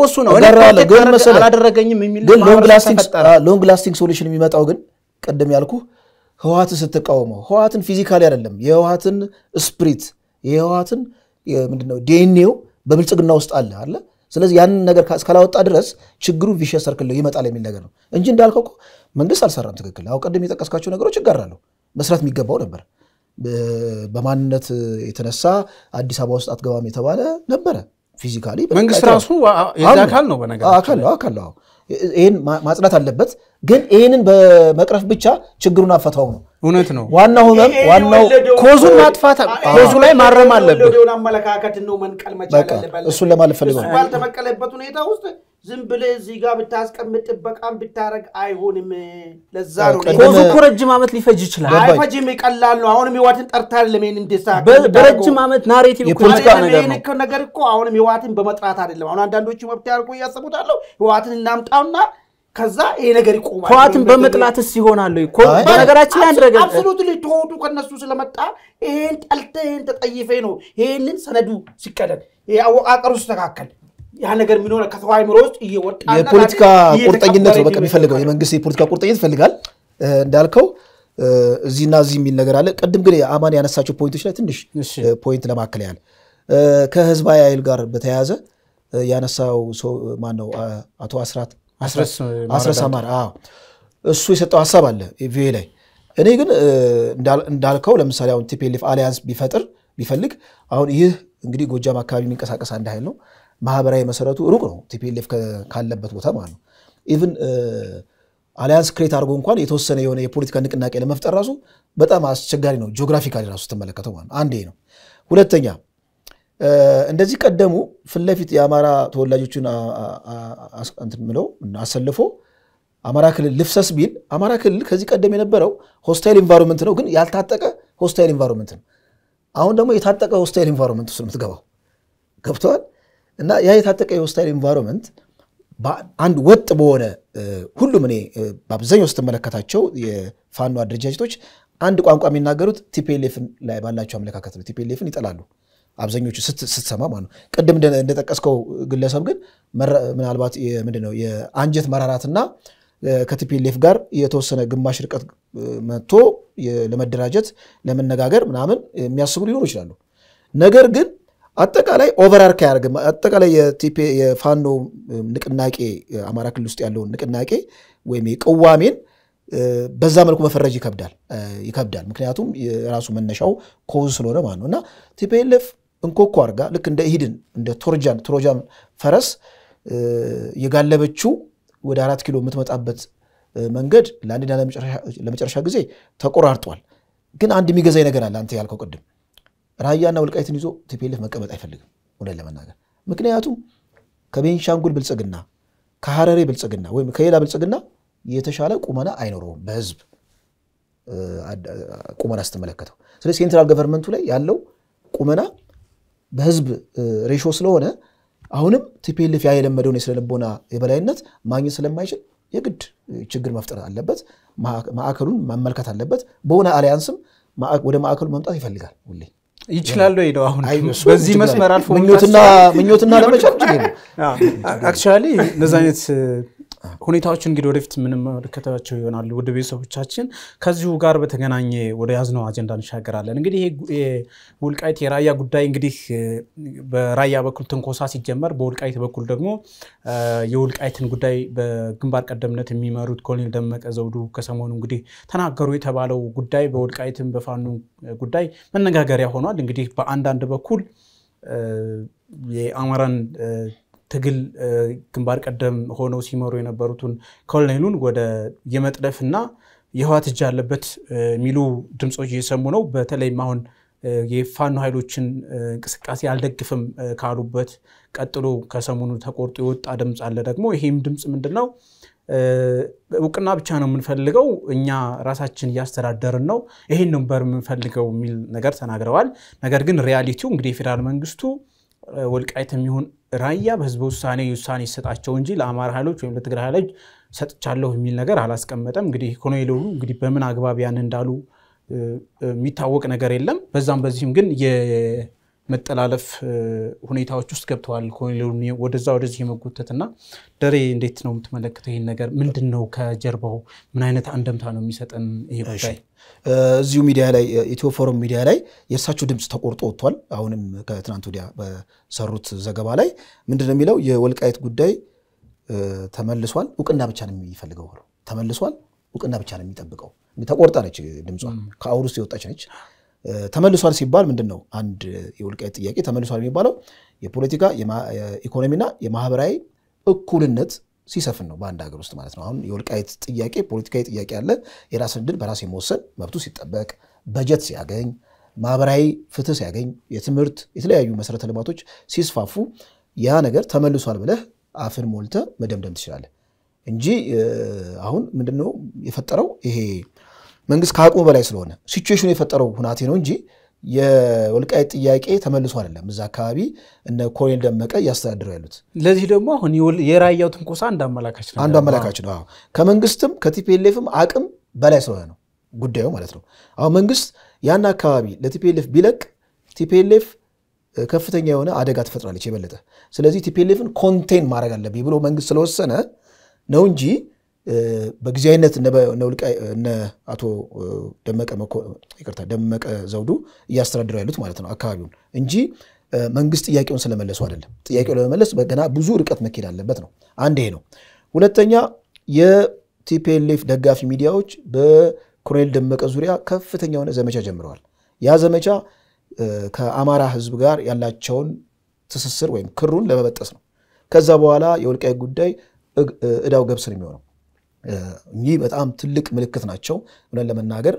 እሱ ነው አላደረገኝም የሚል ሎንግ ላስቲንግ ሶሉሽን የሚመጣው ግን ቅድም ያልኩ ህወሓትን ስትቃወመው ህወሓትን ፊዚካሊ አይደለም የህወሓትን ስፕሪት የህወሓትን ምንድነው ዲኤንኤው በብልጽግና ውስጥ አለ አለ። ስለዚህ ያንን ነገር እስካላወጣ ድረስ ችግሩ ቪሸስ ሰርክል ይመጣል የሚል ነገር ነው እንጂ እንዳልከው እኮ መንግስት አልሰራም። ትክክል። አሁ ቀደም የጠቀስካቸው ነገሮች ይጋራለሁ። መስራት የሚገባው ነበር። በማንነት የተነሳ አዲስ አበባ ውስጥ አትገባም የተባለ ነበረ። ፊዚካሊ መንግስት ራሱ አካል ነው፣ በነገር አካል ነው። ይህን ማጽዳት አለበት። ግን ይህንን በመቅረፍ ብቻ ችግሩን አፈታው ነው እውነት ነው። ዋናው ህመም ዋናው ኮዙን ማጥፋት ኮዙ ላይ ማረም አለብን። አመለካከት ነው መንቀል መቻል እሱን ለማለት ፈልገው ባልተበቀለበት ሁኔታ ውስጥ ዝም ብለህ እዚህ ጋር ብታስቀምጥ ጥበቃን ብታረግ አይሆንም። ለዛ ነው ኮዙ እኮ ረጅም ዓመት ሊፈጅ ይችላል። አይፈጅም፣ ይቀላል ነው። አሁንም ህዋትን ጠርታ አይደለም ይሄን እንዲሳካ በረጅም ዓመት ናሬቲቭ የፖለቲካ ነገር ነው ነገር እኮ አሁንም ህዋትን በመጥራት አይደለም። አሁን አንዳንዶቹ መብት ያርጉ እያሰቡት ህዋትን እናምጣውና ከዛ ይሄ ነገር ይቆማል። ተዋትን በመጥላትስ ይሆናል እኮ። በነገራችን ላይ አንድ አብሶሉትሊ ተወዱ ከነሱ ስለመጣ ይሄን ጠልተ ይሄን ተጠይፌ ነው ይሄንን ሰነዱ ሲቀደድ አወቃቀሩ ሲስተካከል ያ ነገር ምን ሆነ ከሰው አይምሮ ውስጥ እየወጣ የፖለቲካ ቁርጠኝነት ነው በቃ የሚፈልገው የመንግስት የፖለቲካ ቁርጠኝነት ይፈልጋል። እንዳልከው እዚህና እዚህ የሚል ነገር አለ። ቅድም ግን አማን ያነሳቸው ፖይንቶች ላይ ትንሽ ፖይንት ለማከል ያህል ከህዝባዊ ኃይል ጋር በተያያዘ ያነሳው ሰው ማነው አቶ አስራት አስረስ አማረ እሱ የሰጠው ሀሳብ አለ ቪኦኤ ላይ። እኔ ግን እንዳልከው ለምሳሌ አሁን ቲፒኤልኤፍ አሊያንስ ቢፈጥር ቢፈልግ አሁን ይህ እንግዲህ ጎጃም አካባቢ የሚንቀሳቀስ አንድ ኃይል ነው። ማህበራዊ መሰረቱ ሩቅ ነው ቲፒኤልኤፍ ካለበት ቦታ ማለት ነው። ኢቭን አሊያንስ ክሬት አድርጎ እንኳን የተወሰነ የሆነ የፖለቲካ ንቅናቄ ለመፍጠር ራሱ በጣም አስቸጋሪ ነው። ጂኦግራፊካሊ ራሱ ስትመለከተው ማለት ነው። አንዴ ነው። ሁለተኛ እንደዚህ ቀደሙ ፊት ለፊት የአማራ ተወላጆችን ምለው አሰልፎ አማራ ክልል ልፍሰስ ቢል አማራ ክልል ከዚህ ቀደም የነበረው ሆስታይል ኢንቫይሮንመንት ነው፣ ግን ያልታጠቀ ሆስታይል ኢንቫይሮንመንት ነው። አሁን ደግሞ የታጠቀ ሆስታይል ኢንቫይሮንመንት ውስጥ የምትገባው ገብተዋል። እና ያ የታጠቀ የሆስታይል ኢንቫይሮንመንት አንድ ወጥ በሆነ ሁሉም እኔ በአብዛኛው ስትመለከታቸው የፋኖ አደረጃጀቶች አንድ ቋንቋ የሚናገሩት ቲፒኤልኤፍን ላይ ባላቸው አመለካከት ነው። ቲፒኤልኤፍን ይጠላሉ። አብዛኞቹ ስትሰማ ማለት ነው። ቅድም እንደጠቀስከው ግለሰብ ግን ምናልባት ምንድን ነው የአንጀት መራራትና ከቲፒኤልኤፍ ጋር የተወሰነ ግማሽ ርቀት መጥቶ ለመደራጀት ለመነጋገር ምናምን የሚያስቡ ሊሆኑ ይችላሉ። ነገር ግን አጠቃላይ ኦቨርአርክ አያደርግም። አጠቃላይ የፋኖ ንቅናቄ አማራ ክልል ውስጥ ያለውን ንቅናቄ ወይም የቅዋሜን በዛ መልኩ መፈረጅ ይከብዳል ይከብዳል። ምክንያቱም የራሱ መነሻው ኮዝ ስለሆነ ማለት ነው እና ቲፒኤልኤፍ እንኮኮ አድርጋ ልክ እንደ ኢሂድን እንደ ቶርጃን ትሮጃን ፈረስ የጋለበችው ወደ አራት ኪሎ የምትመጣበት መንገድ ለአንድና ለመጨረሻ ጊዜ ተቆራርጧል። ግን አንድ የሚገዛኝ ነገር አለ። አንተ ያልከው ቅድም ራያና ወልቃይትን ይዞ ቲፒኤልኤፍ መቀመጥ አይፈልግም እውነት ለመናገር ምክንያቱም ከቤንሻንጉል ብልጽግና ከሀረሬ ብልጽግና ወይም ከሌላ ብልጽግና የተሻለ ቁመና አይኖረውም በህዝብ ቁመና ስትመለከተው። ስለዚህ ሴንትራል ገቨርንመንቱ ላይ ያለው ቁመና በህዝብ ሬሾ ስለሆነ አሁንም ቲፒኤልኤፍ ያ የለመደውን የስነ ልቦና የበላይነት ማግኘት ስለማይችል የግድ ችግር መፍጠር አለበት። ማዕከሉን መመልከት አለበት። በሆነ አሊያንስም ወደ ማዕከሉ መምጣት ይፈልጋል ሁሌ ይችላል ወይ አሁን በዚህ መስመር አልፎ ምኞትና ነው። አክቹዋሊ እነዚ አይነት ሁኔታዎች እንግዲህ ወደፊት የምንመለከታቸው ይሆናሉ። ውድ ቤተሰቦቻችን ከዚሁ ጋር በተገናኘ ወደ ያዝነው አጀንዳ እንሻገራለን። እንግዲህ ውልቃይት የራያ ጉዳይ እንግዲህ በራያ በኩል ትንኮሳ ሲጀመር፣ በወልቃይት በኩል ደግሞ የወልቃይትን ጉዳይ በግንባር ቀደምነት የሚመሩት ኮሎኔል ደመቀ ዘውዱ ከሰሞኑ እንግዲህ ተናገሩ የተባለው ጉዳይ በወልቃይትም በፋኑ ጉዳይ መነጋገሪያ ሆኗል። እንግዲህ በአንዳንድ በኩል የአማራን ትግል ግንባር ቀደም ሆነው ሲመሩ የነበሩትን ኮሎኔሉን ወደ እና የህዋት እጅ ያለበት የሚሉ ድምፆች እየሰሙ ነው። በተለይም አሁን የፋኖ ኃይሎችን እንቅስቃሴ አልደግፍም ካሉበት ቀጥሎ ከሰሞኑ ተቆርጦ የወጣ ድምፅ አለ። ደግሞ ይሄም ድምፅ ምንድን ነው? እውቅና ብቻ ነው የምንፈልገው፣ እኛ ራሳችን እያስተዳደርን ነው፣ ይሄን ነበር የምንፈልገው የሚል ነገር ተናግረዋል። ነገር ግን ሪያሊቲው እንግዲህ የፌዴራል መንግስቱ ወልቃይት የሚሆን ራያ በህዝበ ውሳኔ ውሳኔ ይሰጣቸው እንጂ ለአማራ ኃይሎች ወይም ለትግራይ ኃይሎች ሰጥቻለሁ የሚል ነገር አላስቀመጠም። እንግዲህ ኮሎኔሉ እንግዲህ በምን አግባብ ያን እንዳሉ የሚታወቅ ነገር የለም። በዛም በዚህም ግን የመጠላለፍ ሁኔታዎች ውስጥ ገብተዋል። ኮሎኔሉን ወደዛ ወደዚህ የመጎተትና ደሬ እንዴት ነው የምትመለከተው ይህን ነገር? ምንድን ነው ከጀርባው ምን አይነት አንደምታ ነው የሚሰጠን ይሄ ጉዳይ? እዚሁ ሚዲያ ላይ ኢትዮ ፎረም ሚዲያ ላይ የእርሳቸው ድምፅ ተቆርጦ ወጥቷል። አሁንም ከትናንት ወዲያ በሰሩት ዘገባ ላይ ምንድነው የሚለው የወልቃይት ጉዳይ ተመልሷል፣ እውቅና ብቻ ነው የሚፈልገው ብሎ ተመልሷል፣ እውቅና ብቻ ነው የሚጠብቀው። ተቆርጣ ነች ድምጿ፣ ከአውድ ውስጥ የወጣች ነች። ተመልሷል ሲባል ምንድን ነው አንድ የወልቃይት ጥያቄ ተመልሷል የሚባለው የፖለቲካ የኢኮኖሚና የማህበራዊ እኩልነት ሲሰፍን ነው በአንድ ሀገር ውስጥ ማለት ነው። አሁን የወልቃይት ጥያቄ ፖለቲካዊ ጥያቄ አለ። የራስን ድል በራስ የመወሰን መብቱ ሲጠበቅ፣ በጀት ሲያገኝ፣ ማህበራዊ ፍትህ ሲያገኝ፣ የትምህርት የተለያዩ መሰረተ ልማቶች ሲስፋፉ ያ ነገር ተመልሷል ብለህ አፍን ሞልተ መደምደም ትችላለህ እንጂ አሁን ምንድነው የፈጠረው ይሄ መንግስት ከአቅሙ በላይ ስለሆነ ሲቹዌሽኑ የፈጠረው ሁናቴ ነው እንጂ የወልቃይት ጥያቄ ተመልሶ አይደለም። እዛ አካባቢ እነ ኮሎኔል ደመቀ እያስተዳድረው ያሉት። ለዚህ ደግሞ አሁን የራያው ትንኮሳ አንድ አመላካች ነው አንዱ አመላካች ነው። ከመንግስትም ከቲፒኤልኤፍም አቅም በላይ ስለሆነ ነው ጉዳዩ ማለት ነው። አሁን መንግስት ያን አካባቢ ለቲፒኤልኤፍ ቢለቅ ቲፒኤልኤፍ ከፍተኛ የሆነ አደጋ ትፈጥራለች የበለጠ። ስለዚህ ቲፒኤልኤፍን ኮንቴን ማድረግ አለብኝ ብሎ መንግስት ስለወሰነ ነው እንጂ በጊዜያዊነት እነ አቶ ደመቀ ዘውዱ እያስተዳደሩ ያሉት ማለት ነው አካባቢውን እንጂ መንግስት ጥያቄውን ስለመለሱ አይደለም። ጥያቄው ለመመለስ ገና ብዙ ርቀት መካሄድ አለበት ነው። አንድ ይሄ ነው። ሁለተኛ የቲፒኤልኤፍ ደጋፊ ሚዲያዎች በኮሎኔል ደመቀ ዙሪያ ከፍተኛ የሆነ ዘመቻ ጀምረዋል። ያ ዘመቻ ከአማራ ህዝብ ጋር ያላቸውን ትስስር ወይም ክሩን ለመበጠስ ነው። ከዛ በኋላ የወልቃይ ጉዳይ እዳው ገብስ ነው የሚሆነው። እኚህ በጣም ትልቅ ምልክት ናቸው ብለን ለመናገር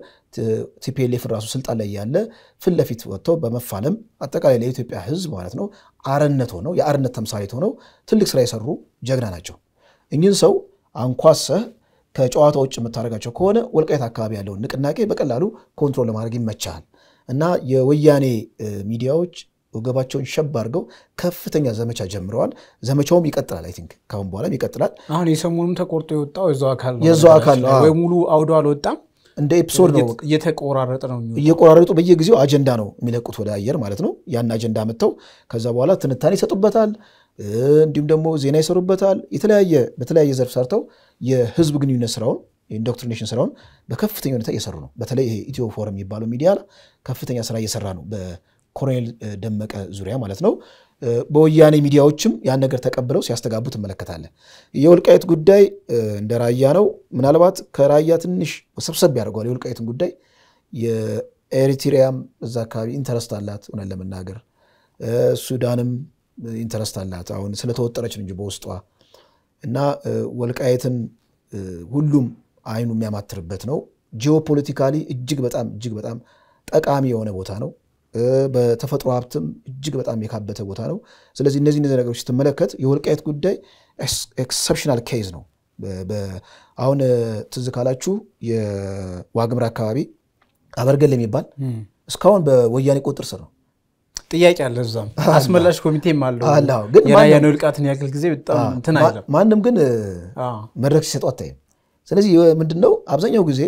ቲፒኤልኤፍ ራሱ ስልጣን ላይ ያለ ፊት ለፊት በመፋለም አጠቃላይ ለኢትዮጵያ ሕዝብ ማለት ነው አርነት ሆነው የአርነት ተምሳሌት ሆነው ትልቅ ስራ የሰሩ ጀግና ናቸው። እኚህን ሰው አንኳሰህ ከጨዋታ ውጭ የምታደርጋቸው ከሆነ ወልቃይት አካባቢ ያለውን ንቅናቄ በቀላሉ ኮንትሮል ለማድረግ ይመቻል እና የወያኔ ሚዲያዎች ወገባቸውን ሸብ አድርገው ከፍተኛ ዘመቻ ጀምረዋል። ዘመቻውም ይቀጥላል። አይ ቲንክ ከአሁን በኋላም ይቀጥላል። አሁን የሰሞኑም ተቆርጦ የወጣው የዛው አካል ነው የዛው አካል ነው ወይ ሙሉ አውዶ አልወጣም። እንደ ኤፒሶድ ነው እየተቆራረጠ ነው እየቆራረጡ በየጊዜው አጀንዳ ነው የሚለቁት ወደ አየር ማለት ነው። ያን አጀንዳ መጥተው ከዛ በኋላ ትንታኔ ይሰጡበታል። እንዲሁም ደግሞ ዜና ይሰሩበታል። የተለያየ በተለያየ ዘርፍ ሰርተው የህዝብ ግንኙነት ስራውን ኢንዶክትሪኔሽን ስራውን በከፍተኛ ሁኔታ እየሰሩ ነው። በተለይ ይሄ ኢትዮ ፎረም የሚባለው ሚዲያ ከፍተኛ ስራ እየሰራ ነው ኮሎኔል ደመቀ ዙሪያ ማለት ነው። በወያኔ ሚዲያዎችም ያን ነገር ተቀብለው ሲያስተጋቡ ትመለከታለን። የወልቃየት ጉዳይ እንደ ራያ ነው። ምናልባት ከራያ ትንሽ ሰብሰብ ያደርገዋል የወልቃየትን ጉዳይ። የኤሪትሪያም እዛ አካባቢ ኢንተረስት አላት ሆነ ለመናገር ሱዳንም ኢንተረስት አላት። አሁን ስለተወጠረች ነው እንጂ በውስጧ እና ወልቃየትን ሁሉም አይኑ የሚያማትርበት ነው። ጂኦፖለቲካሊ እጅግ በጣም እጅግ በጣም ጠቃሚ የሆነ ቦታ ነው። በተፈጥሮ ሀብትም እጅግ በጣም የካበተ ቦታ ነው። ስለዚህ እነዚህ እነዚህ ነገሮች ስትመለከት የወልቃየት ጉዳይ ኤክሰፕሽናል ኬዝ ነው። አሁን ትዝ ካላችሁ የዋግምር አካባቢ አበርገል የሚባል እስካሁን በወያኔ ቁጥጥር ስር ነው። ጥያቄ አለ። እዛም አስመላሽ ኮሚቴም አለው። ግን የራያን ውልቃትን ያክል ጊዜ በጣም እንትን አይለም። ማንም ግን መድረክ ሲሰጡ አታይም። ስለዚህ ምንድነው አብዛኛው ጊዜ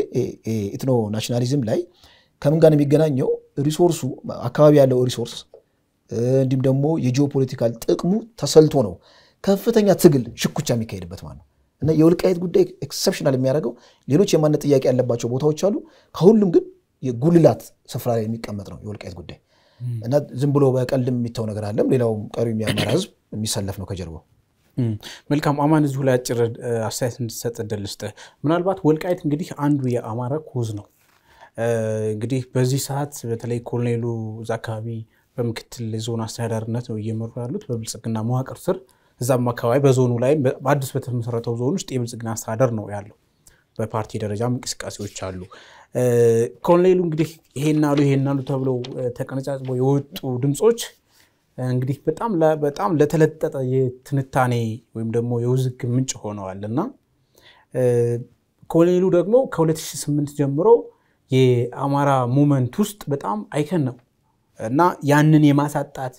ኢትኖ ናሽናሊዝም ላይ ከምን ጋር የሚገናኘው ሪሶርሱ አካባቢ ያለው ሪሶርስ እንዲሁም ደግሞ የጂኦፖለቲካል ጥቅሙ ተሰልቶ ነው ከፍተኛ ትግል ሽኩቻ የሚካሄድበት ማለት ነው እና የወልቃይት ጉዳይ ኤክሰፕሽናል የሚያደርገው ሌሎች የማንነት ጥያቄ ያለባቸው ቦታዎች አሉ። ከሁሉም ግን የጉልላት ስፍራ ላይ የሚቀመጥ ነው የወልቃይት ጉዳይ እና ዝም ብሎ በቀልድም የሚተው ነገር አለም። ሌላውም ቀሪው የሚያመራ ህዝብ የሚሰለፍ ነው ከጀርባው። መልካም አማን፣ እዚሁ ላይ አጭር አስተያየት እንድትሰጥ እድል ምናልባት ወልቃይት እንግዲህ አንዱ የአማራ ኮዝ ነው እንግዲህ በዚህ ሰዓት በተለይ ኮሎኔሉ እዛ አካባቢ በምክትል ዞን አስተዳዳሪነት ነው እየመሩ ያሉት በብልጽግና መዋቅር ስር እዛም አካባቢ በዞኑ ላይ በአዲስ በተመሰረተው ዞን ውስጥ የብልጽግና አስተዳደር ነው ያለው። በፓርቲ ደረጃም እንቅስቃሴዎች አሉ። ኮሎኔሉ እንግዲህ ይሄን አሉ ይሄን አሉ ተብለው ተቀነጫጭበው የወጡ ድምፆች እንግዲህ በጣም በጣም ለተለጠጠ የትንታኔ ወይም ደግሞ የውዝግብ ምንጭ ሆነዋል እና ኮሎኔሉ ደግሞ ከ2008 ጀምሮ የአማራ ሙመንት ውስጥ በጣም አይከን ነው እና ያንን የማሳጣት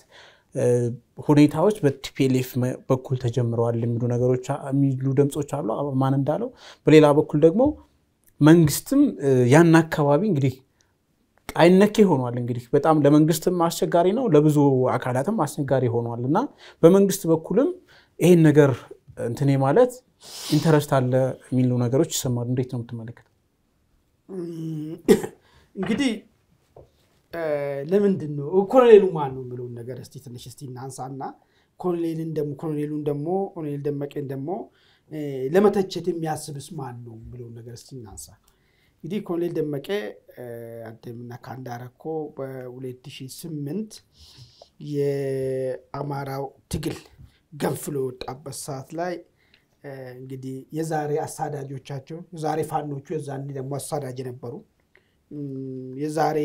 ሁኔታዎች በቲፒኤልኤፍ በኩል ተጀምረዋል የሚሉ ነገሮች የሚሉ ድምፆች አሉ። ማን እንዳለው በሌላ በኩል ደግሞ መንግስትም ያን አካባቢ እንግዲህ አይነኬ ሆኗል። እንግዲህ በጣም ለመንግስትም አስቸጋሪ ነው፣ ለብዙ አካላትም አስቸጋሪ ሆኗል እና በመንግስት በኩልም ይሄን ነገር እንትኔ ማለት ኢንተረስት አለ የሚሉ ነገሮች ይሰማሉ። እንዴት ነው የምትመለከተው? እንግዲህ ለምንድን ነው ኮሎኔሉ ማን ነው የሚለውን ነገር እስቲ ትንሽ እስቲ እናንሳና ኮሎኔልን ደግሞ ኮሎኔሉን ደግሞ ኮሎኔል ደመቀን ደግሞ ለመተቸት የሚያስብስ ማን ነው የሚለውን ነገር እስቲ እናንሳ። እንግዲህ ኮሎኔል ደመቀ አደምና ካንዳረኮ በ2008 የአማራው ትግል ገንፍሎ የወጣበት ሰዓት ላይ እንግዲህ የዛሬ አሳዳጆቻቸው የዛሬ ፋኖቹ የዛኔ ደግሞ አሳዳጅ ነበሩ። የዛሬ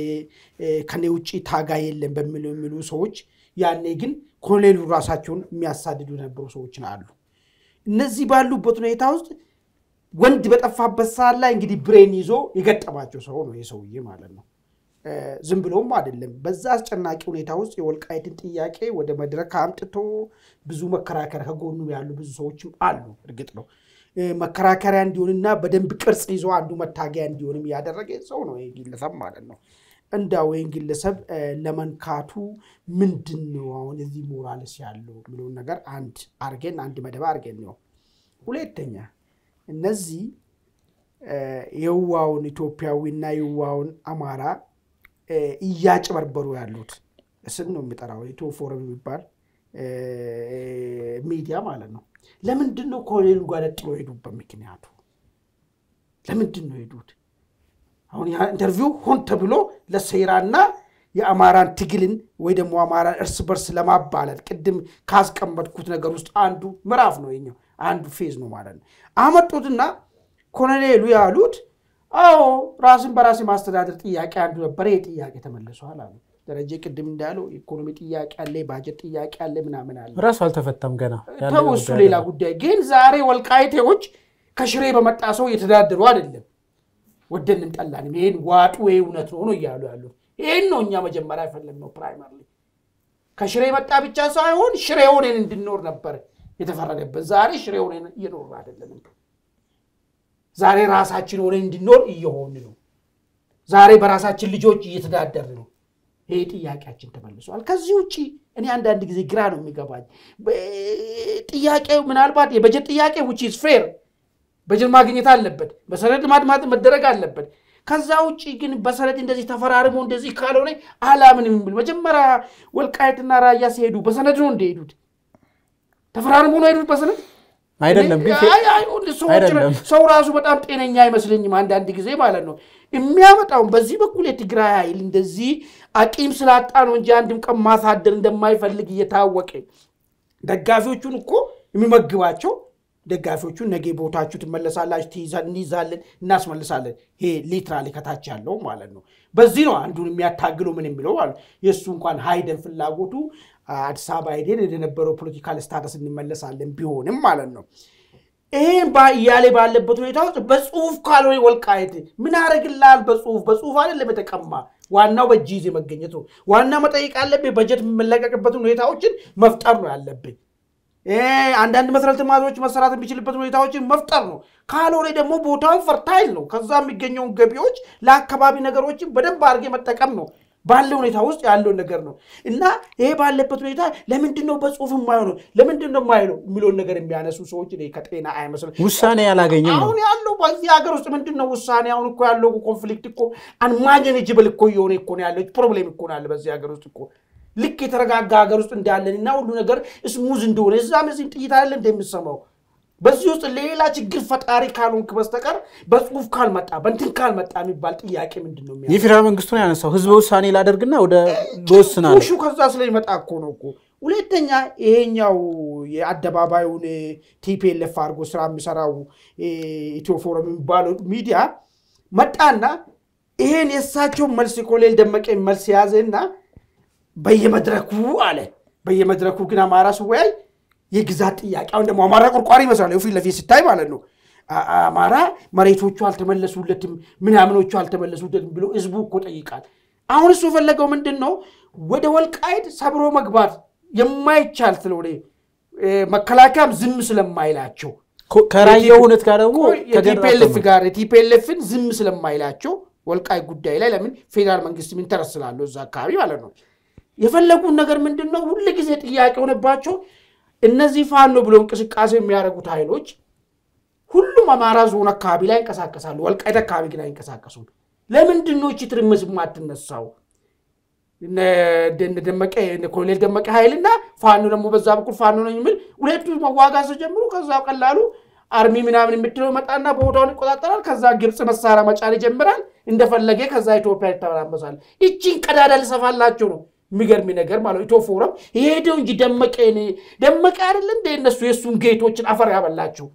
ከኔ ውጭ ታጋ የለም በሚሉ የሚሉ ሰዎች ያኔ ግን ኮሎኔሉ ራሳቸውን የሚያሳድዱ የነበሩ ሰዎች አሉ። እነዚህ ባሉበት ሁኔታ ውስጥ ወንድ በጠፋበት ሰዓት ላይ እንግዲህ ብሬን ይዞ የገጠማቸው ሰው ነው የሰውዬ ማለት ነው። ዝም ብሎም አይደለም። በዛ አስጨናቂ ሁኔታ ውስጥ የወልቃይትን ጥያቄ ወደ መድረክ አምጥቶ ብዙ መከራከሪያ ከጎኑ ያሉ ብዙ ሰዎችም አሉ። እርግጥ ነው መከራከሪያ እንዲሆንና በደንብ ቅርጽ ይዞ አንዱ መታገያ እንዲሆንም ያደረገ ሰው ነው ይህ ግለሰብ ማለት ነው። እንዳ ወይን ግለሰብ ለመንካቱ ምንድን ነው አሁን እዚህ ሞራልስ ያለው የሚለውን ነገር አንድ አርጌን አንድ መደብ አርጌን ነው። ሁለተኛ እነዚህ የዋውን ኢትዮጵያዊና የዋውን አማራ እያጭበርበሩ ያሉት ስም ነው የሚጠራው ኢትዮ ፎረም የሚባል ሚዲያ ማለት ነው። ለምንድን ነው ከሌሉ ጋር ለጥሎ ሄዱበት ምክንያቱ ለምንድን ነው ሄዱት? አሁን ኢንተርቪው ሆን ተብሎ ለሴራና የአማራን ትግልን ወይ ደግሞ አማራን እርስ በርስ ለማባለል ቅድም ካስቀመጥኩት ነገር ውስጥ አንዱ ምዕራፍ ነው የኛው አንዱ ፌዝ ነው ማለት ነው። አመጡትና ኮሎኔሉ ያሉት አዎ ራስን በራስ የማስተዳደር ጥያቄ አንዱ ነበረ። ይህ ጥያቄ ተመልሷል አሉ ደረጀ። ቅድም እንዳለው ኢኮኖሚ ጥያቄ አለ፣ ባጀት ጥያቄ አለ፣ ምናምን አለ። ራሱ አልተፈታም ገና። ተው እሱ ሌላ ጉዳይ። ግን ዛሬ ወልቃይቴዎች ከሽሬ በመጣ ሰው እየተዳደሩ አይደለም። ወደንም ጠላንም ይህን ዋጡ ወይ እውነት ነው እያሉ ያሉ ይህን ነው እኛ መጀመሪያ የፈለግነው ፕራይመር ከሽሬ መጣ ብቻ ሳይሆን ሽሬ ሆነን እንድንኖር ነበር የተፈረደበት። ዛሬ ሽሬ ሆነን እየኖር አይደለም። ዛሬ ራሳችን ሆነ እንድኖር እየሆን ነው። ዛሬ በራሳችን ልጆች እየተዳደር ነው። ይሄ ጥያቄያችን ተመልሷል። ከዚህ ውጭ እኔ አንዳንድ ጊዜ ግራ ነው የሚገባኝ። ጥያቄ ምናልባት የበጀት ጥያቄ ውጭ ስፌር በጀት ማግኘት አለበት፣ መሰረት ልማት መደረግ አለበት። ከዛ ውጭ ግን በሰነድ እንደዚህ ተፈራርሞ እንደዚህ ካልሆነ አላምን የሚል መጀመሪያ ወልቃይትና ራያ ሲሄዱ በሰነድ ነው እንደሄዱት ተፈራርሞ ነው ሄዱት በሰነድ አይደለም ግን ሰው ራሱ በጣም ጤነኛ አይመስለኝም አንዳንድ ጊዜ ማለት ነው የሚያመጣውን በዚህ በኩል የትግራይ ኃይል እንደዚህ አቂም ስላጣ ነው እንጂ አንድም ቀን ማሳደር እንደማይፈልግ እየታወቀ ደጋፊዎቹን እኮ የሚመግባቸው ደጋፊዎቹን ነገ ቦታችሁ ትመለሳላችሁ እንይዛለን እናስመልሳለን ይሄ ሊትራሊ ከታች ያለው ማለት ነው በዚህ ነው አንዱን የሚያታግለው ምን የሚለው የእሱ እንኳን ሀይደን ፍላጎቱ አዲስ አበባ ሄደን ወደነበረው ፖለቲካል ስታተስ እንመለሳለን። ቢሆንም ማለት ነው ይሄን እያሌ ባለበት ሁኔታ ውስጥ በጽሁፍ ካልሆነ ወልቃየት ምን አረግላል? በጽሁፍ በጽሁፍ አይደለም የተቀማ ዋናው በእጅ ይዜ መገኘት ነው። ዋና መጠየቅ ያለብህ በጀት የሚመለቀቅበትን ሁኔታዎችን መፍጠር ነው ያለብን። አንዳንድ መሰረተ ልማቶች መሰራት የሚችልበት ሁኔታዎችን መፍጠር ነው። ካልሆነ ደግሞ ቦታው ፈርታይል ነው። ከዛ የሚገኘውን ገቢዎች ለአካባቢ ነገሮችን በደንብ አድርጌ መጠቀም ነው። ባለ ሁኔታ ውስጥ ያለውን ነገር ነው እና ይሄ ባለበት ሁኔታ ለምንድን ነው በጽሁፍ የማይሆነው ለምንድን ነው የማይሆነው የሚለውን ነገር የሚያነሱ ሰዎች ከጤና አይመስል ውሳኔ ያላገኘ አሁን ያለው በዚህ ሀገር ውስጥ ምንድን ነው ውሳኔ አሁን እኮ ያለው ኮንፍሊክት እኮ አንማኔጅብል እኮ የሆነ እኮ ነው ያለው ፕሮብሌም እኮ ነው ያለ በዚህ ሀገር ውስጥ እኮ ልክ የተረጋጋ ሀገር ውስጥ እንዳለን እና ሁሉ ነገር ስሙዝ እንደሆነ እዛም እዚህም ጥይት አይደለ እንደሚሰማው በዚህ ውስጥ ሌላ ችግር ፈጣሪ ካልሆንክ በስተቀር በጽሁፍ ካልመጣ በእንትን ካልመጣ የሚባል ጥያቄ ምንድን ነው? የፌዴራል መንግስቱ ነው ያነሳው። ህዝበ ውሳኔ ላደርግና ወደ ወስና ሹ ከዛ ስለሚመጣ እኮ ነው እኮ ሁለተኛ ይሄኛው የአደባባዩን ቲፒኤልኤፍ አድርጎ ስራ የሚሰራው ኢትዮ ፎረም የሚባለው ሚዲያ መጣና ይሄን የእሳቸው መልስ ኮሎኔል ደመቀ መልስ የያዘና በየመድረኩ አለ። በየመድረኩ ግን አማራ ስወያይ የግዛት ጥያቄ አሁን ደግሞ አማራ ቆርቋሪ ይመስላል ፊት ለፊት ስታይ ማለት ነው። አማራ መሬቶቹ አልተመለሱለትም፣ ምናምኖቹ አልተመለሱለትም ብሎ ህዝቡ እኮ ጠይቃል። አሁን እሱ የፈለገው ምንድን ነው? ወደ ወልቃይት ሰብሮ መግባት የማይቻል ስለሆነ መከላከያም ዝም ስለማይላቸው ከራየው እውነት ጋር ደግሞ ከቲፒኤልኤፍ ጋር የቲፒኤልኤፍን ዝም ስለማይላቸው ወልቃይ ጉዳይ ላይ ለምን ፌዴራል መንግስት ኢንተረስት ስላለው እዛ አካባቢ ማለት ነው የፈለጉን ነገር ምንድን ነው ሁሉ ጊዜ ጥያቄ ሆነባቸው። እነዚህ ፋኖ ብሎ እንቅስቃሴ የሚያደርጉት ኃይሎች ሁሉም አማራ ዞን አካባቢ ላይ ይንቀሳቀሳሉ። ወልቃይት አካባቢ ግን አይንቀሳቀሱም። ለምንድን ነው ይህች ትርምስ የማትነሳው? ደመቀ ኮሎኔል ደመቀ ኃይልና ፋኖ ደግሞ በዛ በኩል ፋኖ ነው የሚል ሁለቱ መዋጋት ሲጀምሩ ከዛ ቀላሉ አርሚ ምናምን የምትለው መጣና ቦታውን ይቆጣጠራል። ከዛ ግብፅ መሳሪያ መጫን ይጀምራል እንደፈለገ። ከዛ ኢትዮጵያ ይተበራመሳል። ይቺን ቀዳዳ ልሰፋላቸው ነው የሚገርም ነገር ማለት ኢትዮ ፎረም የሄደው እንጂ ደመቀ ኔ ደመቀ አይደለ እንደ እነሱ የእሱን ጌቶችን አፈር ያበላቸው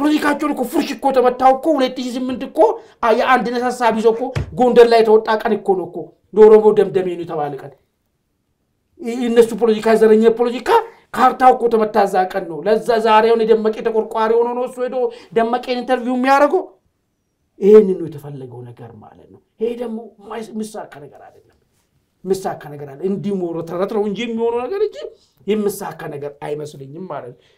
ፖለቲካቸውን እኮ ፉርሽ እኮ ተመታው እኮ ሁለት ሺህ ስምንት እኮ የአንድነት ሀሳብ ይዞ እኮ ጎንደር ላይ የተወጣ ቀን እኮ ነው እኮ ለኦሮሞ ደምደሜ ነው የተባለ ቀን እነሱ ፖለቲካ ዘረኛ ፖለቲካ ካርታው እኮ ተመታ እዛ ቀን ነው። ለዛ ዛሬውን የደመቀ ተቆርቋሪ ሆኖ ነው እሱ ሄዶ ደመቀን ኢንተርቪው የሚያደርገው። ይህን ነው የተፈለገው ነገር ማለት ነው። ይሄ ደግሞ የሚሳካ ነገር አይደለም። የሚሳካ ነገር አለ እንዲሞሮ ተረትረው እንጂ የሚሆነው ነገር እንጂ የምሳካ ነገር አይመስልኝም ማለት ነው።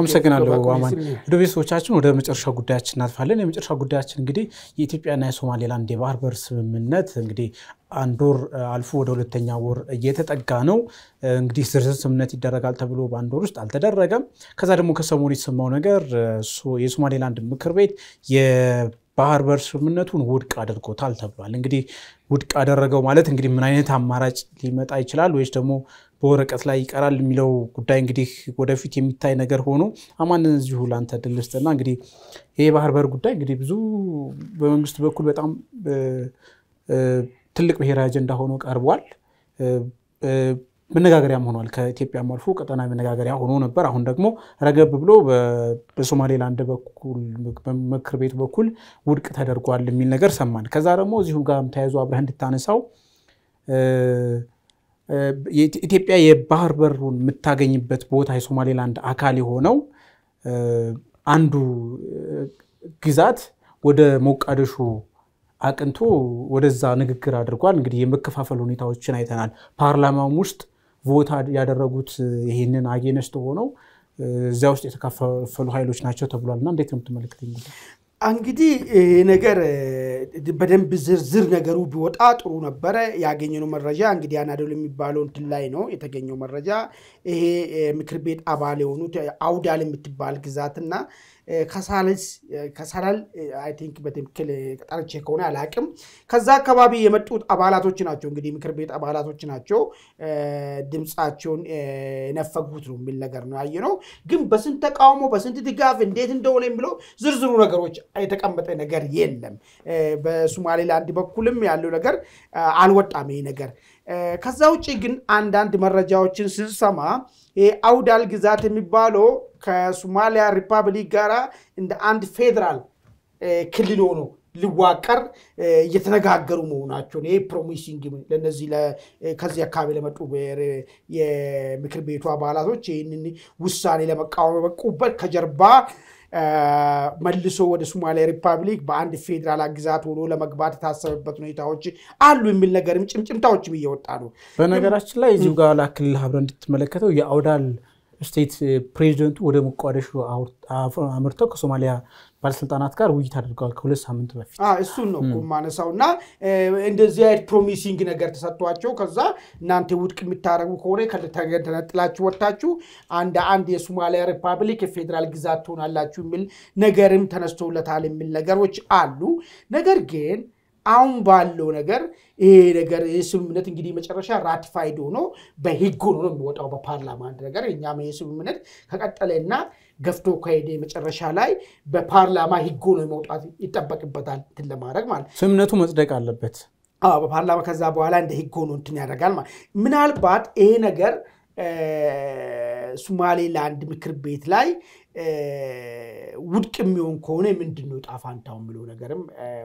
አመሰግናለሁ አማን። ወደ ቤተሰቦቻችን ወደ መጨረሻ ጉዳያችን እናልፋለን። የመጨረሻ ጉዳያችን እንግዲህ የኢትዮጵያና የሶማሌላንድ የባህር በር ስምምነት እንግዲህ አንድ ወር አልፎ ወደ ሁለተኛ ወር እየተጠጋ ነው። እንግዲህ ዝርዝር ስምምነት ይደረጋል ተብሎ በአንድ ወር ውስጥ አልተደረገም። ከዛ ደግሞ ከሰሞኑ የተሰማው ነገር የሶማሌላንድ ምክር ቤት ባህር በር ስምምነቱን ውድቅ አድርጎታል ተብሏል። እንግዲህ ውድቅ አደረገው ማለት እንግዲህ ምን አይነት አማራጭ ሊመጣ ይችላል ወይስ ደግሞ በወረቀት ላይ ይቀራል የሚለው ጉዳይ እንግዲህ ወደፊት የሚታይ ነገር ሆኖ አማን እዚሁ ላንተ ድል ስጥና እንግዲህ ይህ የባህር በር ጉዳይ እንግዲህ ብዙ በመንግስት በኩል በጣም ትልቅ ብሔራዊ አጀንዳ ሆኖ ቀርቧል። መነጋገሪያም ሆኗል። ከኢትዮጵያም አልፎ ቀጠናዊ መነጋገሪያ ሆኖ ነበር። አሁን ደግሞ ረገብ ብሎ በሶማሌላንድ በኩል ምክር ቤቱ በኩል ውድቅ ተደርጓል የሚል ነገር ሰማን። ከዛ ደግሞ እዚሁ ጋር ተያይዞ አብረህ እንድታነሳው ኢትዮጵያ የባህር በሩን የምታገኝበት ቦታ የሶማሌላንድ አካል የሆነው አንዱ ግዛት ወደ ሞቃዲሾ አቅንቶ ወደዛ ንግግር አድርጓል። እንግዲህ የመከፋፈል ሁኔታዎችን አይተናል። ፓርላማውም ውስጥ ቮት ያደረጉት ይህንን አጌነስት ሆነው እዚያ ውስጥ የተካፈሉ ኃይሎች ናቸው ተብሏል እና እንዴት ነው የምትመለከተኝ? እንግዲህ ይሄ ነገር በደንብ ዝርዝር ነገሩ ቢወጣ ጥሩ ነበረ። ያገኘነው መረጃ እንግዲህ አናዶል የሚባለው እንትን ላይ ነው የተገኘው መረጃ። ይሄ ምክር ቤት አባል የሆኑት አውዳል የምትባል ግዛትና ከሳላል ቲንክ በትክክል ጠርቼ ከሆነ አላቅም። ከዛ አካባቢ የመጡት አባላቶች ናቸው እንግዲህ ምክር ቤት አባላቶች ናቸው ድምፃቸውን የነፈጉት ነው የሚል ነገር ነው ነው። ግን በስንት ተቃውሞ በስንት ድጋፍ እንዴት እንደሆነ የሚለው ዝርዝሩ ነገሮች የተቀመጠ ነገር የለም። በሶማሌላንድ በኩልም ያለው ነገር አልወጣም ይሄ ነገር። ከዛ ውጭ ግን አንዳንድ መረጃዎችን ስንሰማ አውዳል ግዛት የሚባለው ከሶማሊያ ሪፐብሊክ ጋር እንደ አንድ ፌዴራል ክልል ሆኖ ሊዋቀር እየተነጋገሩ መሆናቸውን ይህ ፕሮሚሲንግ ለነዚህ ከዚህ አካባቢ ለመጡ የምክር ቤቱ አባላቶች ይህንን ውሳኔ ለመቃወም የበቁበት ከጀርባ መልሶ ወደ ሶማሊያ ሪፐብሊክ በአንድ ፌዴራል ግዛት ሆኖ ለመግባት የታሰበበት ሁኔታዎች አሉ የሚል ነገርም ጭምጭምታዎችም እየወጣ ነው። በነገራችን ላይ እዚሁ ጋር ላክልል አብረ እንድትመለከተው የአውዳል ስቴት ፕሬዚደንቱ ወደ ሞቃዲሾ አምርተው ከሶማሊያ ባለስልጣናት ጋር ውይይት አድርገዋል ከሁለት ሳምንት በፊት እሱን ነው ማነሳው እና እንደዚህ አይነት ፕሮሚሲንግ ነገር ተሰጥቷቸው ከዛ እናንተ ውድቅ የሚታረጉ ከሆነ ከተነጥላችሁ ወጥታችሁ አንድ አንድ የሶማሊያ ሪፐብሊክ የፌዴራል ግዛት ትሆናላችሁ የሚል ነገርም ተነስቶለታል የሚል ነገሮች አሉ ነገር ግን አሁን ባለው ነገር ይሄ ነገር የስምምነት እንግዲህ መጨረሻ ራቲፋይድ ሆኖ በህግ ሆኖ የሚወጣው በፓርላማ አንድ ነገር። እኛም ይሄ ስምምነት ከቀጠለና ገፍቶ ከሄደ መጨረሻ ላይ በፓርላማ ህግ ሆኖ መውጣት ይጠበቅበታል፣ እንትን ለማድረግ ማለት ስምምነቱ መጽደቅ አለበት በፓርላማ። ከዛ በኋላ እንደ ህግ ሆኖ እንትን ያደርጋል ማለት ምናልባት ይሄ ነገር ሶማሌላንድ ምክር ቤት ላይ ውድቅ የሚሆን ከሆነ የምንድነው ጣፋንታው የሚለው ነገርም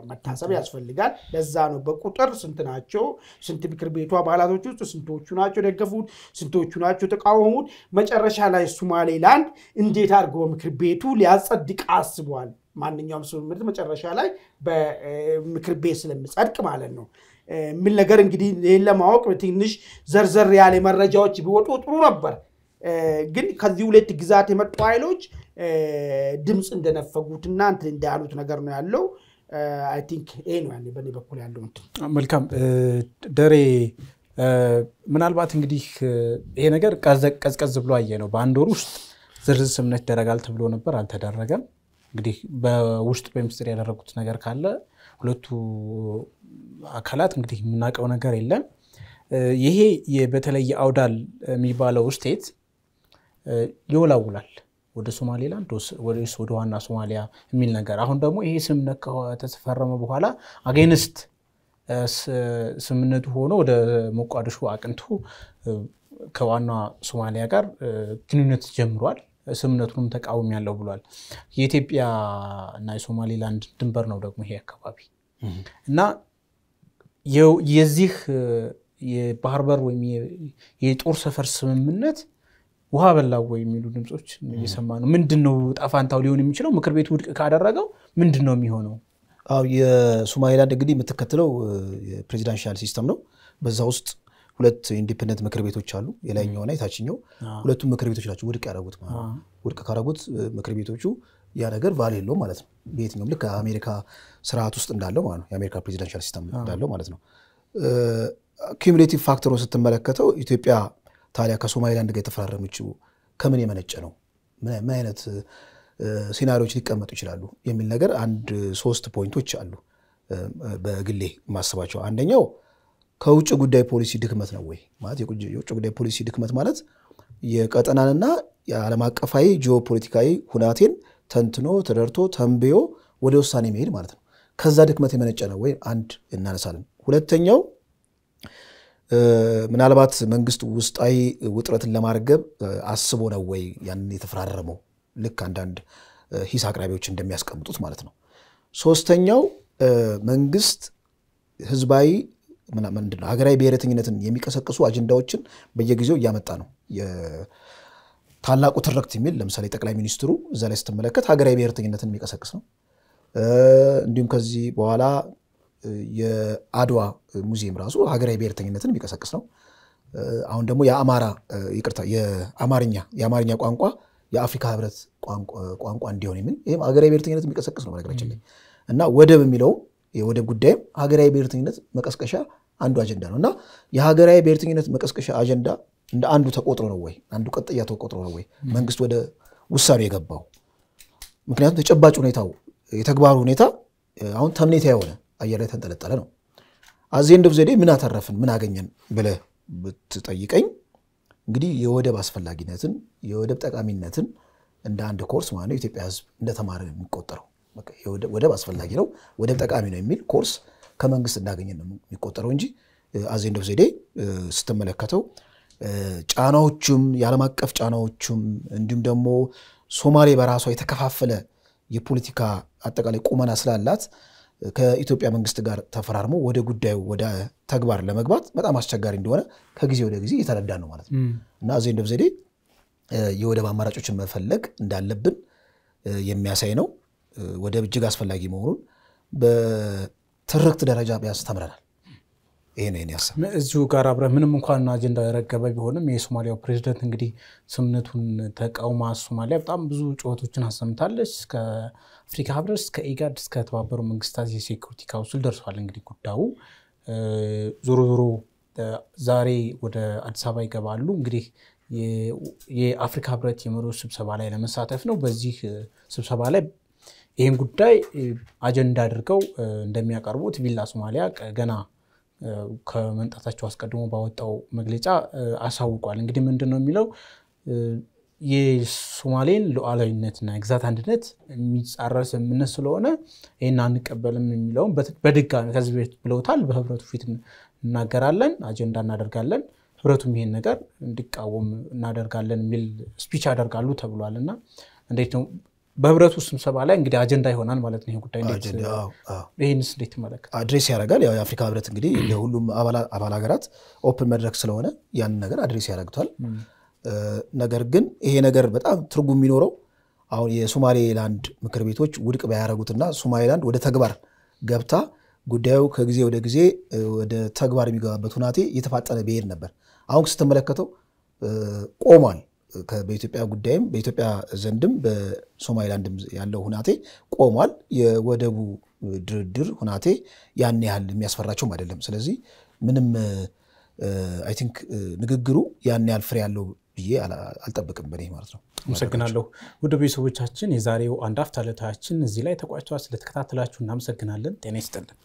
መታሰብ ያስፈልጋል። ለዛ ነው በቁጥር ስንት ናቸው፣ ስንት ምክር ቤቱ አባላቶች ውስጥ ስንቶቹ ናቸው ደገፉት፣ ስንቶቹ ናቸው ተቃወሙት፣ መጨረሻ ላይ ሶማሌላንድ እንዴት አድርገው ምክር ቤቱ ሊያጸድቅ አስቧል። ማንኛውም ስምምነት መጨረሻ ላይ በምክር ቤት ስለምጸድቅ ማለት ነው የሚል ነገር እንግዲህ ይህን ለማወቅ ትንሽ ዘርዘር ያለ መረጃዎች ቢወጡ ጥሩ ነበር። ግን ከዚህ ሁለት ግዛት የመጡ ኃይሎች ድምፅ እንደነፈጉትና እንትን እንዳያሉት ነገር ነው ያለው። አይ ቲንክ ይሄ ነው ያለ በእኔ በኩል ያለው እንትን። መልካም ደሬ፣ ምናልባት እንግዲህ ይሄ ነገር ቀዝቀዝ ብሎ አየ ነው። በአንድ ወር ውስጥ ዝርዝር ስምነት ይደረጋል ተብሎ ነበር፣ አልተደረገም። እንግዲህ በውስጥ በሚስጥር ያደረጉት ነገር ካለ ሁለቱ አካላት እንግዲህ የምናውቀው ነገር የለም። ይሄ በተለይ አውዳል የሚባለው ስቴት ይወላውላል። ወደ ሶማሌላንድ ወደ ዋና ሶማሊያ የሚል ነገር። አሁን ደግሞ ይሄ ስምምነት ከተፈረመ በኋላ አጌንስት ስምምነቱ ሆኖ ወደ ሞቃዲሾ አቅንቶ ከዋና ሶማሊያ ጋር ግንኙነት ጀምሯል። ስምምነቱንም ተቃውም ያለው ብሏል። የኢትዮጵያ እና የሶማሌላንድ ድንበር ነው ደግሞ ይሄ አካባቢ እና የዚህ የባህር በር ወይም የጦር ሰፈር ስምምነት ውሃ በላው የሚሉ ድምፆች እየሰማ ነው። ምንድን ነው ጣፋንታው ሊሆን የሚችለው? ምክር ቤቱ ውድቅ ካደረገው ምንድን ነው የሚሆነው? የሶማሌላንድ እንግዲህ የምትከተለው የፕሬዚዳንሻል ሲስተም ነው። በዛ ውስጥ ሁለት ኢንዲፐንደንት ምክር ቤቶች አሉ፣ የላይኛውና የታችኛው። ሁለቱም ምክር ቤቶች ናቸው ውድቅ ያደረጉት። ውድቅ ካደረጉት ምክር ቤቶቹ ያ ነገር ቫል የለው ማለት ነው። በየትኛውም ልክ አሜሪካ ስርዓት ውስጥ እንዳለው ማለት ነው፣ የአሜሪካ ፕሬዚዳንሻል ሲስተም እንዳለው ማለት ነው። ኪሙሌቲቭ ፋክተሩን ስትመለከተው ኢትዮጵያ ታዲያ ከሶማሌላንድ ጋር የተፈራረመችው ከምን የመነጨ ነው? ምን አይነት ሲናሪዎች ሊቀመጡ ይችላሉ? የሚል ነገር አንድ ሶስት ፖይንቶች አሉ በግሌ ማስባቸው። አንደኛው ከውጭ ጉዳይ ፖሊሲ ድክመት ነው ወይ ማለት የውጭ ጉዳይ ፖሊሲ ድክመት ማለት የቀጠናንና የዓለም አቀፋዊ ጂኦፖለቲካዊ ሁናቴን ተንትኖ ተደርቶ ተንብዮ ወደ ውሳኔ መሄድ ማለት ነው። ከዛ ድክመት የመነጨ ነው ወይ አንድ እናነሳለን። ሁለተኛው ምናልባት መንግስት ውስጣዊ ውጥረትን ለማርገብ አስቦ ነው ወይ ያንን የተፈራረመው? ልክ አንዳንድ ሂስ አቅራቢዎች እንደሚያስቀምጡት ማለት ነው። ሶስተኛው መንግስት ህዝባዊ ምንድነው ሀገራዊ ብሔረተኝነትን የሚቀሰቅሱ አጀንዳዎችን በየጊዜው እያመጣ ነው። ታላቁ ትርክት የሚል ለምሳሌ ጠቅላይ ሚኒስትሩ እዛ ላይ ስትመለከት ሀገራዊ ብሔረተኝነትን የሚቀሰቅስ ነው። እንዲሁም ከዚህ በኋላ የአድዋ ሙዚየም ራሱ ሀገራዊ ብሔርተኝነትን የሚቀሰቅስ ነው። አሁን ደግሞ የአማራ ይቅርታ፣ የአማርኛ የአማርኛ ቋንቋ የአፍሪካ ህብረት ቋንቋ እንዲሆን የሚል ይህም ሀገራዊ ብሔርተኝነት የሚቀሰቅስ ነው በነገራችን ላይ እና ወደብ የሚለውም የወደብ ጉዳይም ሀገራዊ ብሔርተኝነት መቀስቀሻ አንዱ አጀንዳ ነው እና የሀገራዊ ብሔርተኝነት መቀስቀሻ አጀንዳ እንደ አንዱ ተቆጥሮ ነው ወይ አንዱ ቀጥያ ተቆጥሮ ነው ወይ መንግስት ወደ ውሳኔ የገባው? ምክንያቱም ተጨባጭ ሁኔታው የተግባሩ ሁኔታ አሁን ተምኔታ የሆነ አየር ላይ ተንጠለጠለ ነው። አዚ ኤንድ ዘዴ ምን አተረፍን ምን አገኘን ብለህ ብትጠይቀኝ እንግዲህ የወደብ አስፈላጊነትን የወደብ ጠቃሚነትን እንደ አንድ ኮርስ ማለት ነው ኢትዮጵያ ሕዝብ እንደተማረ የሚቆጠረው ወደብ አስፈላጊ ነው፣ ወደብ ጠቃሚ ነው የሚል ኮርስ ከመንግስት እንዳገኘ ነው የሚቆጠረው እንጂ አዚ ዘዴ ስትመለከተው ጫናዎቹም የዓለም አቀፍ ጫናዎቹም እንዲሁም ደግሞ ሶማሌ በራሷ የተከፋፈለ የፖለቲካ አጠቃላይ ቁመና ስላላት ከኢትዮጵያ መንግስት ጋር ተፈራርሞ ወደ ጉዳዩ ወደ ተግባር ለመግባት በጣም አስቸጋሪ እንደሆነ ከጊዜ ወደ ጊዜ እየተረዳ ነው ማለት ነው እና እንደብ ዘዴ የወደብ አማራጮችን መፈለግ እንዳለብን የሚያሳይ ነው። ወደብ እጅግ አስፈላጊ መሆኑን በትርክት ደረጃ ቢያንስ ተምረናል። ይህንን ያሳ እዚሁ ጋር አብረ ምንም እንኳን አጀንዳ የረገበ ቢሆንም የሶማሊያው ፕሬዚደንት እንግዲህ ስምነቱን ተቃውማ ሶማሊያ በጣም ብዙ ጩኸቶችን አሰምታለች። ከአፍሪካ ህብረት፣ እስከ ኢጋድ፣ እስከ ተባበሩ መንግስታት የሴኩሪቲ ካውንስል ደርሷል። እንግዲህ ጉዳዩ ዞሮ ዞሮ ዛሬ ወደ አዲስ አበባ ይገባሉ። እንግዲህ የአፍሪካ ህብረት የመሪዎች ስብሰባ ላይ ለመሳተፍ ነው። በዚህ ስብሰባ ላይ ይህን ጉዳይ አጀንዳ አድርገው እንደሚያቀርቡት ቪላ ሶማሊያ ገና ከመምጣታቸው አስቀድሞ ባወጣው መግለጫ አሳውቋል። እንግዲህ ምንድን ነው የሚለው የሶማሌን ሉዓላዊነትና የግዛት አንድነት የሚጻረር ስምምነት ስለሆነ ይህን አንቀበልም የሚለውን በድጋሚ ከዚህ ቤት ብለውታል። በህብረቱ ፊት እናገራለን፣ አጀንዳ እናደርጋለን፣ ህብረቱም ይሄን ነገር እንዲቃወም እናደርጋለን የሚል ስፒች ያደርጋሉ ተብሏል እና እንዴት ነው በህብረቱ ስብሰባ ላይ እንግዲህ አጀንዳ ይሆናል ማለት ነው። ይሄ ጉዳይ ይህንስ እንዴት ይመለከታል? አድሬስ ያደርጋል። ያው የአፍሪካ ህብረት እንግዲህ የሁሉም አባል ሀገራት ኦፕን መድረክ ስለሆነ ያን ነገር አድሬስ ያደርግቷል። ነገር ግን ይሄ ነገር በጣም ትርጉም የሚኖረው አሁን የሶማሌላንድ ምክር ቤቶች ውድቅ ባያደረጉትና ሶማሌላንድ ወደ ተግባር ገብታ ጉዳዩ ከጊዜ ወደ ጊዜ ወደ ተግባር የሚገባበት ሁናቴ እየተፋጠነ ብሄድ ነበር። አሁን ስትመለከተው ቆሟል። በኢትዮጵያ ጉዳይም በኢትዮጵያ ዘንድም በሶማሊላንድም ያለው ሁናቴ ቆሟል። የወደቡ ድርድር ሁናቴ ያን ያህል የሚያስፈራቸውም አይደለም። ስለዚህ ምንም አይ ቲንክ ንግግሩ ያን ያህል ፍሬ ያለው ብዬ አልጠብቅም በኔ ማለት ነው። አመሰግናለሁ። ውድ ቤተሰቦቻችን የዛሬው አንድ አፍታ ዕለታችን እዚህ ላይ ተቋጭቷል። ስለተከታተላችሁ እናመሰግናለን። ጤና ይስጥልን።